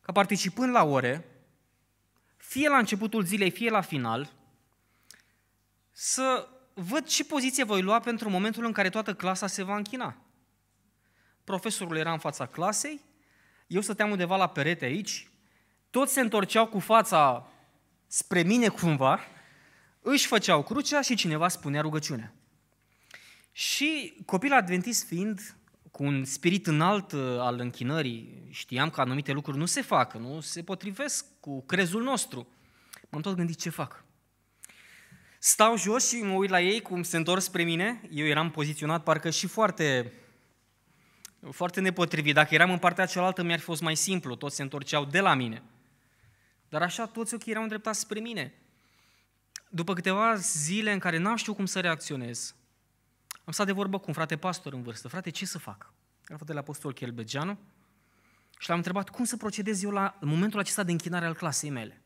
ca participând la ore, fie la începutul zilei, fie la final, să văd ce poziție voi lua pentru momentul în care toată clasa se va închina. Profesorul era în fața clasei, eu stăteam undeva la perete aici, toți se întorceau cu fața spre mine cumva, își făceau crucea și cineva spunea rugăciunea. Și copil adventist fiind cu un spirit înalt uh, al închinării, știam că anumite lucruri nu se fac, nu se potrivesc cu crezul nostru. M-am tot gândit ce fac. Stau jos și mă uit la ei cum se întorc spre mine. Eu eram poziționat parcă și foarte, foarte nepotrivit. Dacă eram în partea cealaltă, mi-ar fi fost mai simplu. Toți se întorceau de la mine. Dar așa toți ochii erau îndreptați spre mine. După câteva zile în care n-am știut cum să reacționez, am stat de vorbă cu un frate pastor în vârstă. Frate, ce să fac? Era fratele Apostol Chelbegeanu. Și l-am întrebat cum să procedez eu la momentul acesta de închinare al clasei mele.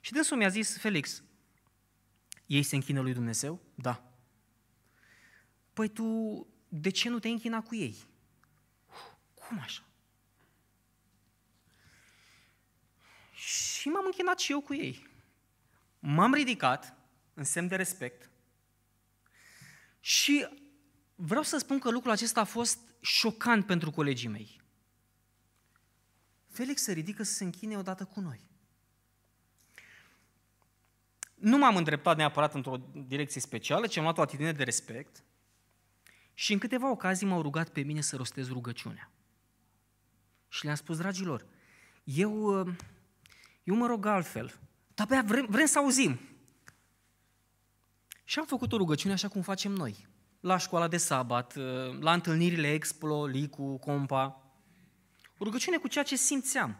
Și dânsul mi-a zis, Felix, ei se închină lui Dumnezeu? Da. Păi tu, de ce nu te închina cu ei? Cum așa? Și m-am închinat și eu cu ei. M-am ridicat în semn de respect și vreau să spun că lucrul acesta a fost șocant pentru colegii mei. Felix se ridică să se închine odată cu noi. Nu m-am îndreptat neapărat într-o direcție specială, ci am luat o atitudine de respect și în câteva ocazii m-au rugat pe mine să rostez rugăciunea. Și le-am spus, dragilor, eu, ă, eu mă rog altfel, dar pe vrem, vrem să auzim. Și am făcut o rugăciune așa cum facem noi, la școala de sabat, ă, la întâlnirile Explo, Licu, Compa rugăciune cu ceea ce simțeam.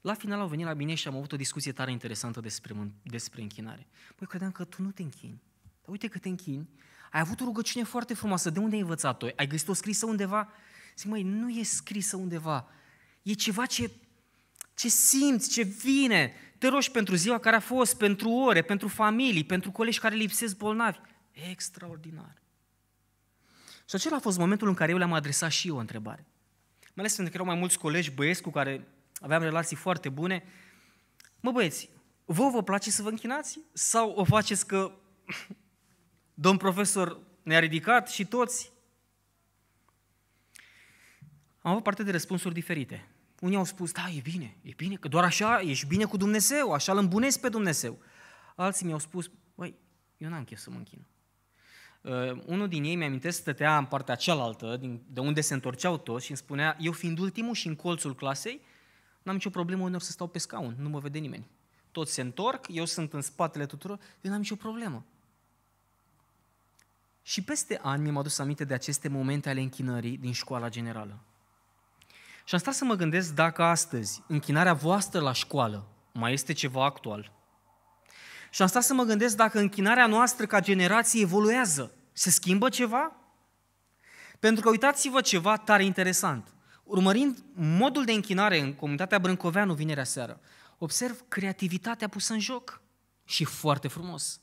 La final au venit la mine și am avut o discuție tare interesantă despre, despre închinare. Păi credeam că tu nu te închini. Dar uite că te închini. Ai avut o rugăciune foarte frumoasă. De unde ai învățat-o? Ai găsit-o scrisă undeva? Zic, măi, nu e scrisă undeva. E ceva ce, ce simți, ce vine. Te rogi pentru ziua care a fost, pentru ore, pentru familii, pentru colegi care lipsesc bolnavi. Extraordinar. Și acela a fost momentul în care eu le-am adresat și eu o întrebare mai ales pentru că erau mai mulți colegi băieți cu care aveam relații foarte bune. Mă băieți, vă vă place să vă închinați? Sau o faceți că domn profesor ne-a ridicat și toți? Am avut parte de răspunsuri diferite. Unii au spus, da, e bine, e bine, că doar așa ești bine cu Dumnezeu, așa îl îmbunezi pe Dumnezeu. Alții mi-au spus, băi, eu n-am chef să mă închin. Uh, unul din ei, mi-amintesc, stătea în partea cealaltă, din, de unde se întorceau toți și îmi spunea, eu fiind ultimul și în colțul clasei, n-am nicio problemă uneori să stau pe scaun, nu mă vede nimeni. Toți se întorc, eu sunt în spatele tuturor, eu n-am nicio problemă. Și peste ani mi-am adus aminte de aceste momente ale închinării din școala generală. Și am stat să mă gândesc dacă astăzi închinarea voastră la școală mai este ceva actual – și am stat să mă gândesc dacă închinarea noastră ca generație evoluează. Se schimbă ceva? Pentru că uitați-vă ceva tare interesant. Urmărind modul de închinare în comunitatea Brâncoveanu vinerea seară, observ creativitatea pusă în joc și foarte frumos.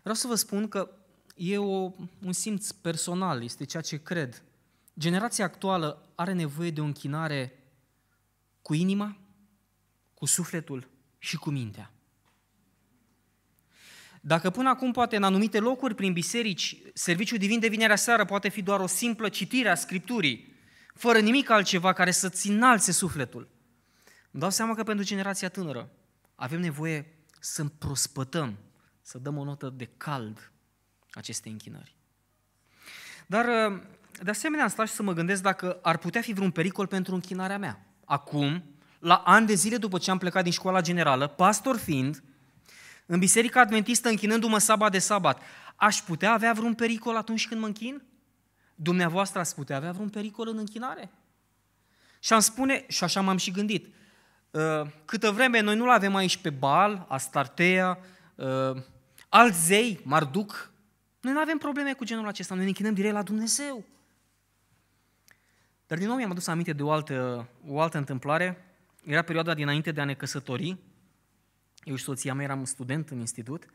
Vreau să vă spun că e o, un simț personal, este ceea ce cred. Generația actuală are nevoie de o închinare cu inima, cu sufletul și cu mintea. Dacă până acum, poate, în anumite locuri prin biserici, serviciul divin de vinerea seară poate fi doar o simplă citire a Scripturii, fără nimic altceva care să-ți înalțe sufletul, îmi dau seama că pentru generația tânără avem nevoie să împrospătăm, să dăm o notă de cald aceste închinări. Dar, de asemenea, am stat și să mă gândesc dacă ar putea fi vreun pericol pentru închinarea mea. Acum, la ani de zile după ce am plecat din școala generală, pastor fiind, în biserica adventistă, închinându-mă sabat de sabat, aș putea avea vreun pericol atunci când mă închin? Dumneavoastră ați putea avea vreun pericol în închinare? Și am spune, și așa m-am și gândit, ă, câtă vreme noi nu-l avem aici pe bal, Astartea, ă, alți zei, Marduc, noi nu avem probleme cu genul acesta, noi ne închinăm direct la Dumnezeu. Dar din nou mi-am adus aminte de o altă, o altă întâmplare, era perioada dinainte de a ne căsători, eu și soția mea eram student în institut,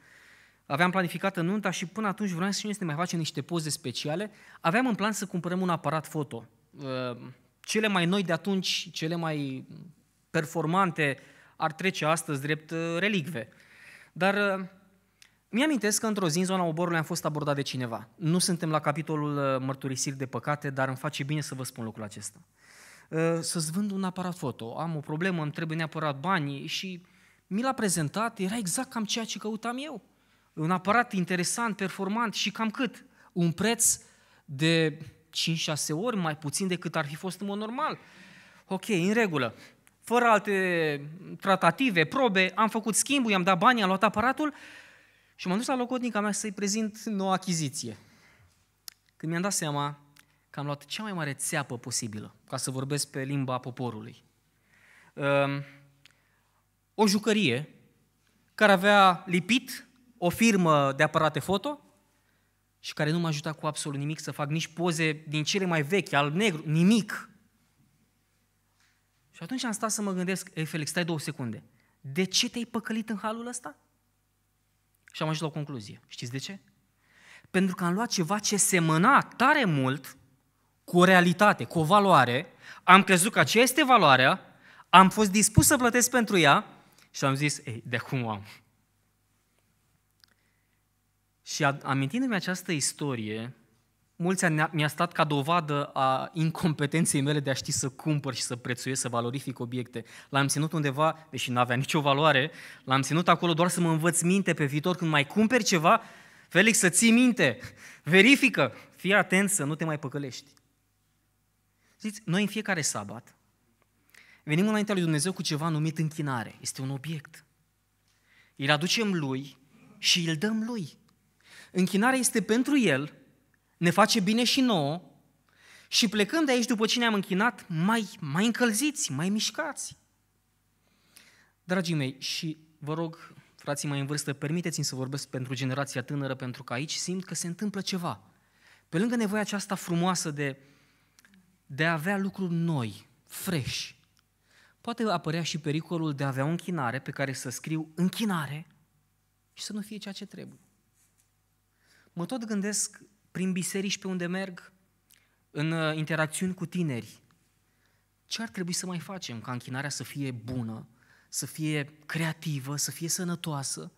aveam planificată nunta și până atunci vreau și noi să ne mai facem niște poze speciale. Aveam în plan să cumpărăm un aparat foto. Uh, cele mai noi de atunci, cele mai performante, ar trece astăzi drept uh, relicve. Dar uh, mi-amintesc că într-o zi în zona oborului am fost abordat de cineva. Nu suntem la capitolul mărturisiri de păcate, dar îmi face bine să vă spun lucrul acesta. Să-ți vând un aparat foto, am o problemă, îmi trebuie neapărat bani și mi l-a prezentat, era exact cam ceea ce căutam eu. Un aparat interesant, performant și cam cât? Un preț de 5-6 ori mai puțin decât ar fi fost în mod normal. Ok, în regulă. Fără alte tratative, probe, am făcut schimbul, i-am dat bani, am luat aparatul și m-am dus la locotnica mea să-i prezint noua achiziție. Când mi-am dat seama că am luat cea mai mare țeapă posibilă, ca să vorbesc pe limba poporului. Uh, o jucărie care avea lipit o firmă de aparate foto și care nu m-a ajutat cu absolut nimic să fac nici poze din cele mai vechi, alb-negru, nimic. Și atunci am stat să mă gândesc, ei Felix, stai două secunde, de ce te-ai păcălit în halul ăsta? Și am ajuns la o concluzie. Știți de ce? Pentru că am luat ceva ce semăna tare mult cu o realitate, cu o valoare, am crezut că aceea este valoarea, am fost dispus să plătesc pentru ea și am zis, ei, de acum am. Și amintindu-mi această istorie, mulți ani mi-a stat ca dovadă a incompetenței mele de a ști să cumpăr și să prețuiesc, să valorific obiecte. L-am ținut undeva, deși nu avea nicio valoare, l-am ținut acolo doar să mă învăț minte pe viitor când mai cumperi ceva, Felix, să ții minte, verifică, fii atent să nu te mai păcălești. Știți, noi în fiecare sabat Venim înaintea lui Dumnezeu cu ceva numit închinare. Este un obiect. Îl aducem lui și îl dăm lui. Închinarea este pentru el, ne face bine și nouă și plecând de aici după ce ne-am închinat, mai, mai încălziți, mai mișcați. Dragii mei, și vă rog, frații mai în vârstă, permiteți-mi să vorbesc pentru generația tânără, pentru că aici simt că se întâmplă ceva. Pe lângă nevoia aceasta frumoasă de, de a avea lucruri noi, freși, poate apărea și pericolul de a avea o închinare pe care să scriu închinare și să nu fie ceea ce trebuie. Mă tot gândesc prin biserici pe unde merg, în uh, interacțiuni cu tineri, ce ar trebui să mai facem ca închinarea să fie bună, să fie creativă, să fie sănătoasă,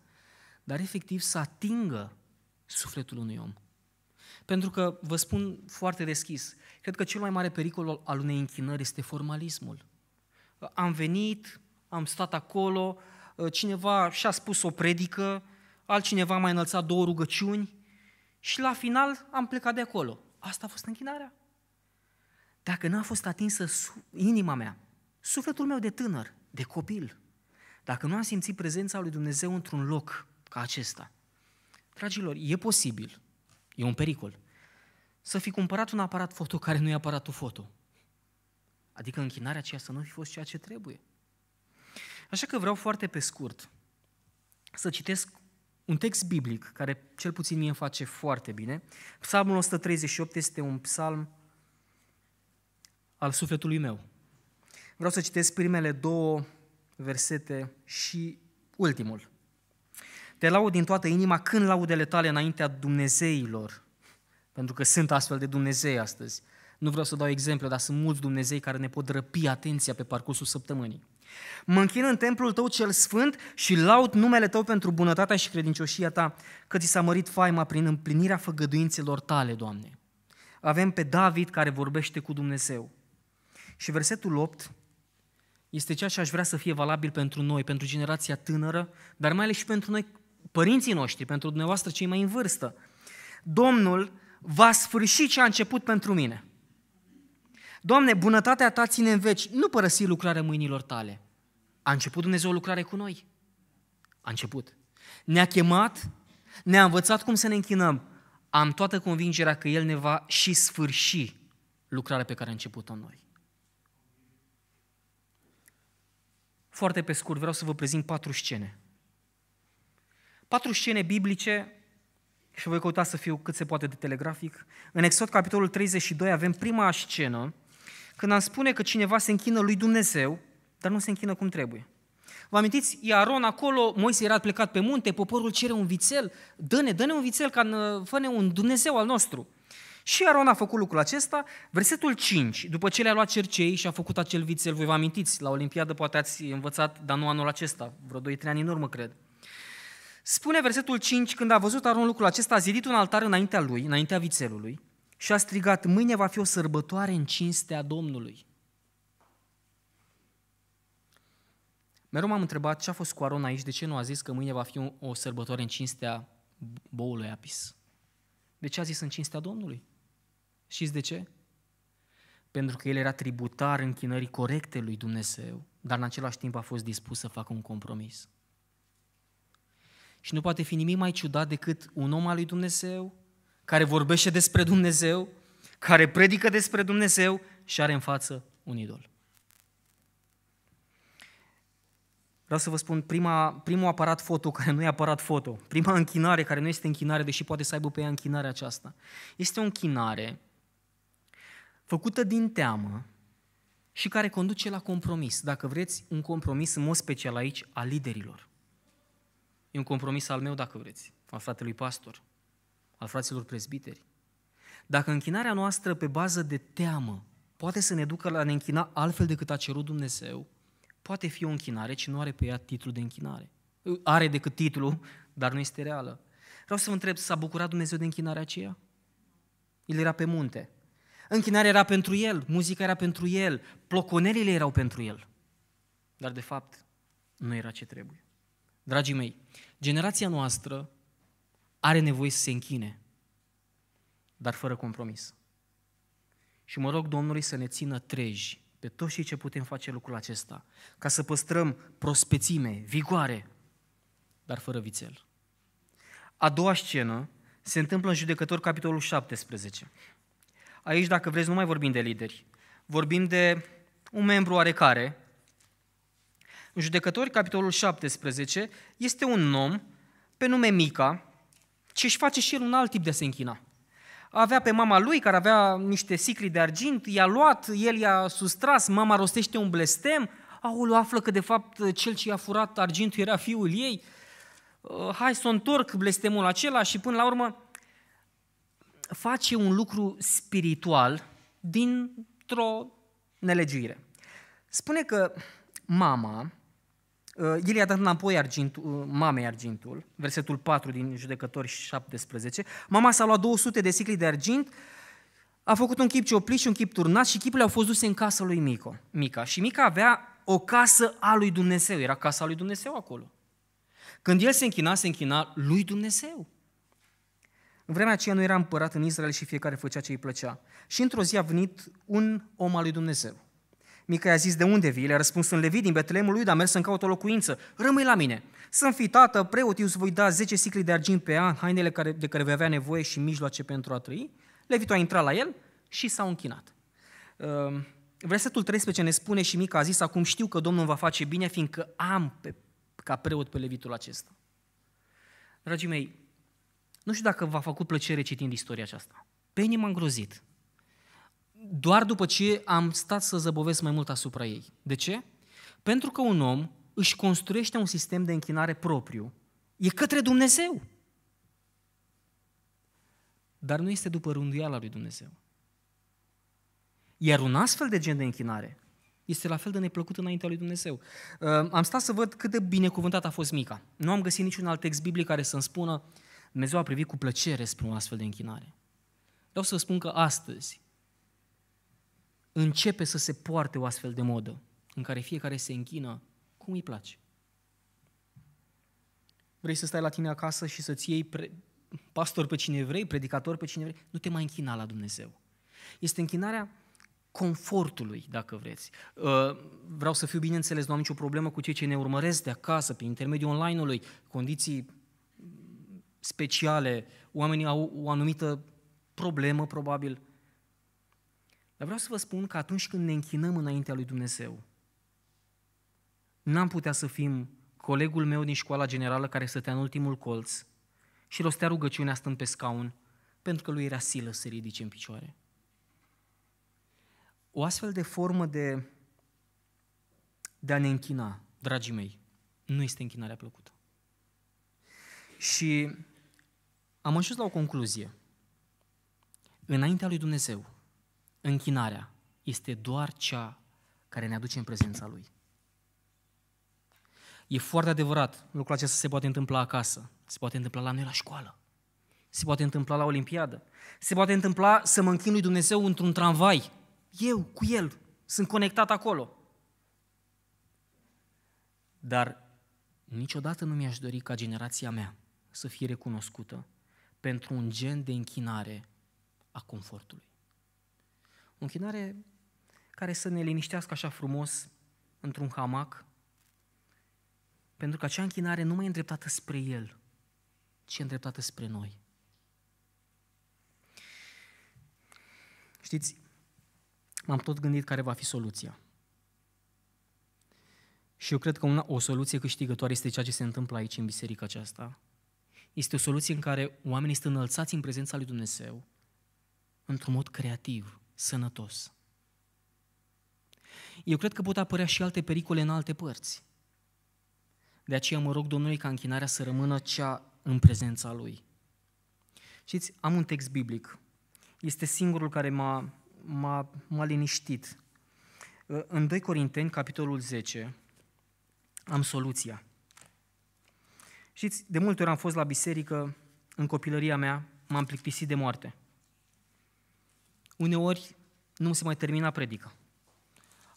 dar efectiv să atingă sufletul unui om. Pentru că, vă spun foarte deschis, cred că cel mai mare pericol al unei închinări este formalismul am venit, am stat acolo, ă, cineva și-a spus o predică, altcineva a mai înălțat două rugăciuni și la final am plecat de acolo. Asta a fost închinarea. Dacă nu a fost atinsă inima mea, sufletul meu de tânăr, de copil, dacă nu am simțit prezența lui Dumnezeu într-un loc ca acesta, dragilor, e posibil, e un pericol, să fi cumpărat un aparat foto care nu e aparatul foto Adică închinarea aceea să nu fi fost ceea ce trebuie. Așa că vreau foarte pe scurt să citesc un text biblic care cel puțin mie îmi face foarte bine. Psalmul 138 este un psalm al sufletului meu. Vreau să citesc primele două versete și ultimul. Te laud din toată inima când laudele tale înaintea Dumnezeilor, pentru că sunt astfel de Dumnezei astăzi, nu vreau să dau exemple, dar sunt mulți Dumnezei care ne pot răpi atenția pe parcursul săptămânii. Mă închin în templul tău cel sfânt și laud numele tău pentru bunătatea și credincioșia ta, că ți s-a mărit faima prin împlinirea făgăduințelor tale, Doamne. Avem pe David care vorbește cu Dumnezeu. Și versetul 8 este ceea ce aș vrea să fie valabil pentru noi, pentru generația tânără, dar mai ales și pentru noi, părinții noștri, pentru dumneavoastră cei mai în vârstă. Domnul va sfârși ce a început pentru mine. Doamne, bunătatea Ta ține în veci, nu părăsi lucrarea mâinilor Tale. A început Dumnezeu o lucrare cu noi. A început. Ne-a chemat, ne-a învățat cum să ne închinăm. Am toată convingerea că El ne va și sfârși lucrarea pe care a început-o noi. Foarte pe scurt, vreau să vă prezint patru scene. Patru scene biblice și voi căuta să fiu cât se poate de telegrafic. În Exod, capitolul 32, avem prima scenă când am spune că cineva se închină lui Dumnezeu, dar nu se închină cum trebuie. Vă amintiți, Iaron acolo, Moise era plecat pe munte, poporul cere un vițel, dă-ne, dă-ne un vițel, ca fă-ne un Dumnezeu al nostru. Și Iaron a făcut lucrul acesta. Versetul 5, după ce le-a luat cercei și a făcut acel vițel, voi vă amintiți, la Olimpiadă poate ați învățat, dar nu anul acesta, vreo 2-3 ani în urmă, cred. Spune versetul 5, când a văzut Aron lucrul acesta, a zidit un altar înaintea lui, înaintea vițelului, și a strigat, mâine va fi o sărbătoare în cinstea Domnului. Mereu m-am întrebat ce a fost cu Aron aici, de ce nu a zis că mâine va fi o sărbătoare în cinstea boului Apis. De ce a zis în cinstea Domnului? Știți de ce? Pentru că el era tributar închinării corecte lui Dumnezeu, dar în același timp a fost dispus să facă un compromis. Și nu poate fi nimic mai ciudat decât un om al lui Dumnezeu care vorbește despre Dumnezeu, care predică despre Dumnezeu și are în față un idol. Vreau să vă spun, prima, primul aparat foto care nu e aparat foto, prima închinare care nu este închinare, deși poate să aibă pe ea închinarea aceasta, este o închinare făcută din teamă și care conduce la compromis. Dacă vreți, un compromis în mod special aici al liderilor. E un compromis al meu, dacă vreți, al fratelui pastor al fraților prezbiteri. Dacă închinarea noastră pe bază de teamă poate să ne ducă la ne închina altfel decât a cerut Dumnezeu, poate fi o închinare, ci nu are pe ea titlul de închinare. Are decât titlul, dar nu este reală. Vreau să vă întreb, s-a bucurat Dumnezeu de închinarea aceea? El era pe munte. Închinarea era pentru el, muzica era pentru el, ploconelile erau pentru el. Dar, de fapt, nu era ce trebuie. Dragii mei, generația noastră are nevoie să se închine, dar fără compromis. Și mă rog Domnului să ne țină treji pe toți cei ce putem face lucrul acesta, ca să păstrăm prospețime, vigoare, dar fără vițel. A doua scenă se întâmplă în judecător capitolul 17. Aici, dacă vreți, nu mai vorbim de lideri. Vorbim de un membru oarecare. În judecători, capitolul 17, este un om pe nume Mica, ci își face și el un alt tip de a se închina. Avea pe mama lui, care avea niște sicli de argint, i-a luat, el i-a sustras, mama rostește un blestem, aulu, află că de fapt cel ce i-a furat argintul era fiul ei, uh, hai să o întorc blestemul acela și până la urmă face un lucru spiritual dintr-o nelegiuire. Spune că mama Uh, el i-a dat înapoi argintul, uh, mamei argintul, versetul 4 din judecători 17. Mama s-a luat 200 de sicli de argint, a făcut un chip cioplit și un chip turnat și chipurile au fost duse în casa lui Mico, Mica. Și Mica avea o casă a lui Dumnezeu, era casa lui Dumnezeu acolo. Când el se închina, se închina lui Dumnezeu. În vremea aceea nu era împărat în Israel și fiecare făcea ce îi plăcea. Și într-o zi a venit un om al lui Dumnezeu Mica i-a zis, de unde vii? Le-a răspuns un levit din Betlemul lui, dar mers să-mi caut o locuință. Rămâi la mine. să fi tată, preot, eu îți voi da 10 sicli de argint pe an, hainele care, de care vei avea nevoie și mijloace pentru a trăi. Levitul a intrat la el și s-a închinat. Ehm, versetul 13 ne spune și Mica a zis, acum știu că Domnul va face bine, fiindcă am pe, ca preot pe levitul acesta. Dragii mei, nu știu dacă v-a făcut plăcere citind istoria aceasta. Pe inimă îngrozit doar după ce am stat să zăbovesc mai mult asupra ei. De ce? Pentru că un om își construiește un sistem de închinare propriu. E către Dumnezeu. Dar nu este după rânduiala lui Dumnezeu. Iar un astfel de gen de închinare este la fel de neplăcut înaintea lui Dumnezeu. Uh, am stat să văd cât de binecuvântat a fost Mica. Nu am găsit niciun alt text biblic care să-mi spună Dumnezeu a privit cu plăcere spre un astfel de închinare. Vreau să vă spun că astăzi începe să se poarte o astfel de modă în care fiecare se închină cum îi place. Vrei să stai la tine acasă și să-ți iei pre- pastor pe cine vrei, predicator pe cine vrei, nu te mai închina la Dumnezeu. Este închinarea confortului, dacă vreți. Uh, vreau să fiu bineînțeles, nu am nicio problemă cu cei ce ne urmăresc de acasă, prin intermediul online-ului, condiții speciale, oamenii au o anumită problemă, probabil, dar vreau să vă spun că atunci când ne închinăm înaintea lui Dumnezeu, n-am putea să fim colegul meu din școala generală care stătea în ultimul colț și rostea rugăciunea stând pe scaun, pentru că lui era silă să ridice în picioare. O astfel de formă de, de a ne închina, dragii mei, nu este închinarea plăcută. Și am ajuns la o concluzie. Înaintea lui Dumnezeu, închinarea este doar cea care ne aduce în prezența Lui. E foarte adevărat, lucrul acesta se poate întâmpla acasă, se poate întâmpla la noi la școală, se poate întâmpla la Olimpiadă, se poate întâmpla să mă închin lui Dumnezeu într-un tramvai, eu cu El, sunt conectat acolo. Dar niciodată nu mi-aș dori ca generația mea să fie recunoscută pentru un gen de închinare a confortului. O închinare care să ne liniștească așa frumos într-un hamac, pentru că acea închinare nu mai e îndreptată spre El, ci e îndreptată spre noi. Știți, m-am tot gândit care va fi soluția. Și eu cred că una, o soluție câștigătoare este ceea ce se întâmplă aici în biserica aceasta. Este o soluție în care oamenii sunt înălțați în prezența lui Dumnezeu într-un mod creativ, sănătos. Eu cred că pot apărea și alte pericole în alte părți. De aceea mă rog Domnului ca închinarea să rămână cea în prezența Lui. Știți, am un text biblic. Este singurul care m-a, m-a, m-a liniștit. Ă, în 2 Corinteni, capitolul 10, am soluția. Știți, de multe ori am fost la biserică, în copilăria mea, m-am plictisit de moarte. Uneori nu se mai termina predica.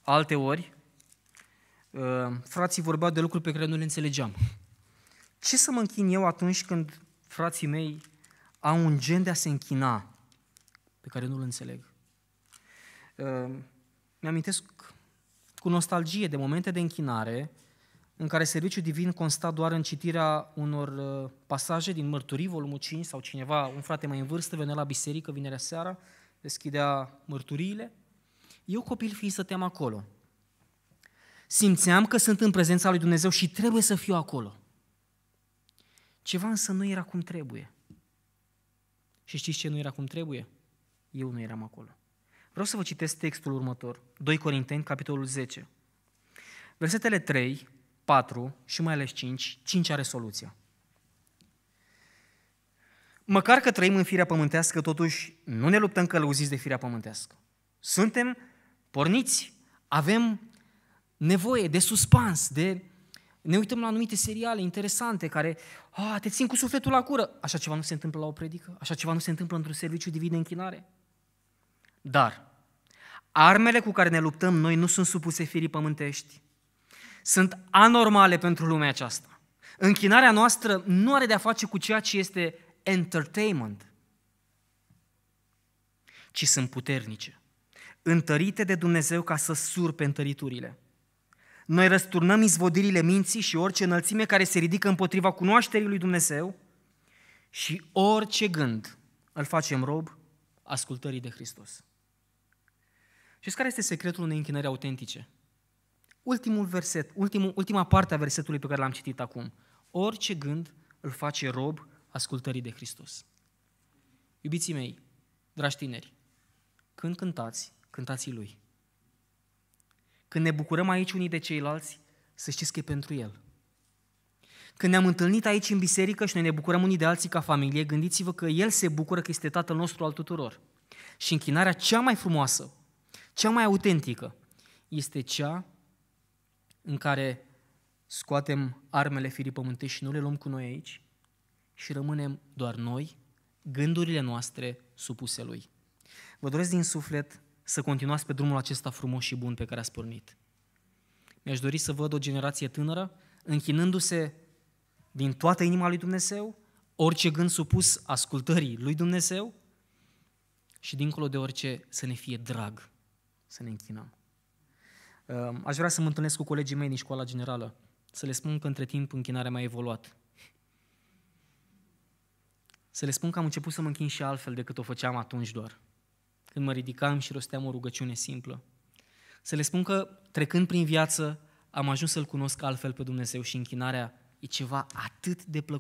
Alte ori, ă, frații vorbeau de lucruri pe care nu le înțelegeam. Ce să mă închin eu atunci când frații mei au un gen de a se închina pe care nu-l înțeleg? Ă, mi-amintesc cu nostalgie de momente de închinare în care serviciul divin consta doar în citirea unor ă, pasaje din Mărturii, volumul 5, sau cineva, un frate mai în vârstă, venea la biserică vinerea seara deschidea mărturiile. Eu, copil fiind, stăteam acolo. Simțeam că sunt în prezența lui Dumnezeu și trebuie să fiu acolo. Ceva însă nu era cum trebuie. Și știți ce nu era cum trebuie? Eu nu eram acolo. Vreau să vă citesc textul următor, 2 Corinteni, capitolul 10. Versetele 3, 4 și mai ales 5, 5 are soluția măcar că trăim în firea pământească, totuși nu ne luptăm călăuziți de firea pământească. Suntem porniți, avem nevoie de suspans, de... Ne uităm la anumite seriale interesante care a, te țin cu sufletul la cură. Așa ceva nu se întâmplă la o predică, așa ceva nu se întâmplă într-un serviciu divin de închinare. Dar armele cu care ne luptăm noi nu sunt supuse firii pământești. Sunt anormale pentru lumea aceasta. Închinarea noastră nu are de-a face cu ceea ce este entertainment, ci sunt puternice, întărite de Dumnezeu ca să surpe întăriturile. Noi răsturnăm izvodirile minții și orice înălțime care se ridică împotriva cunoașterii lui Dumnezeu și orice gând îl facem rob ascultării de Hristos. Știți care este secretul unei închinări autentice? Ultimul verset, ultimul, ultima parte a versetului pe care l-am citit acum. Orice gând îl face rob ascultării de Hristos. Iubiții mei, dragi tineri, când cântați, cântați Lui. Când ne bucurăm aici unii de ceilalți, să știți că e pentru El. Când ne-am întâlnit aici în biserică și noi ne bucurăm unii de alții ca familie, gândiți-vă că El se bucură că este Tatăl nostru al tuturor. Și închinarea cea mai frumoasă, cea mai autentică, este cea în care scoatem armele firii pământești și nu le luăm cu noi aici, și rămânem doar noi, gândurile noastre supuse Lui. Vă doresc din suflet să continuați pe drumul acesta frumos și bun pe care ați pornit. Mi-aș dori să văd o generație tânără închinându-se din toată inima lui Dumnezeu, orice gând supus ascultării lui Dumnezeu și dincolo de orice să ne fie drag să ne închinăm. Ehm, aș vrea să mă întâlnesc cu colegii mei din școala generală, să le spun că între timp închinarea mea a evoluat să le spun că am început să mă închin și altfel decât o făceam atunci doar, când mă ridicam și rosteam o rugăciune simplă. Să le spun că, trecând prin viață, am ajuns să-L cunosc altfel pe Dumnezeu și închinarea e ceva atât de plăcut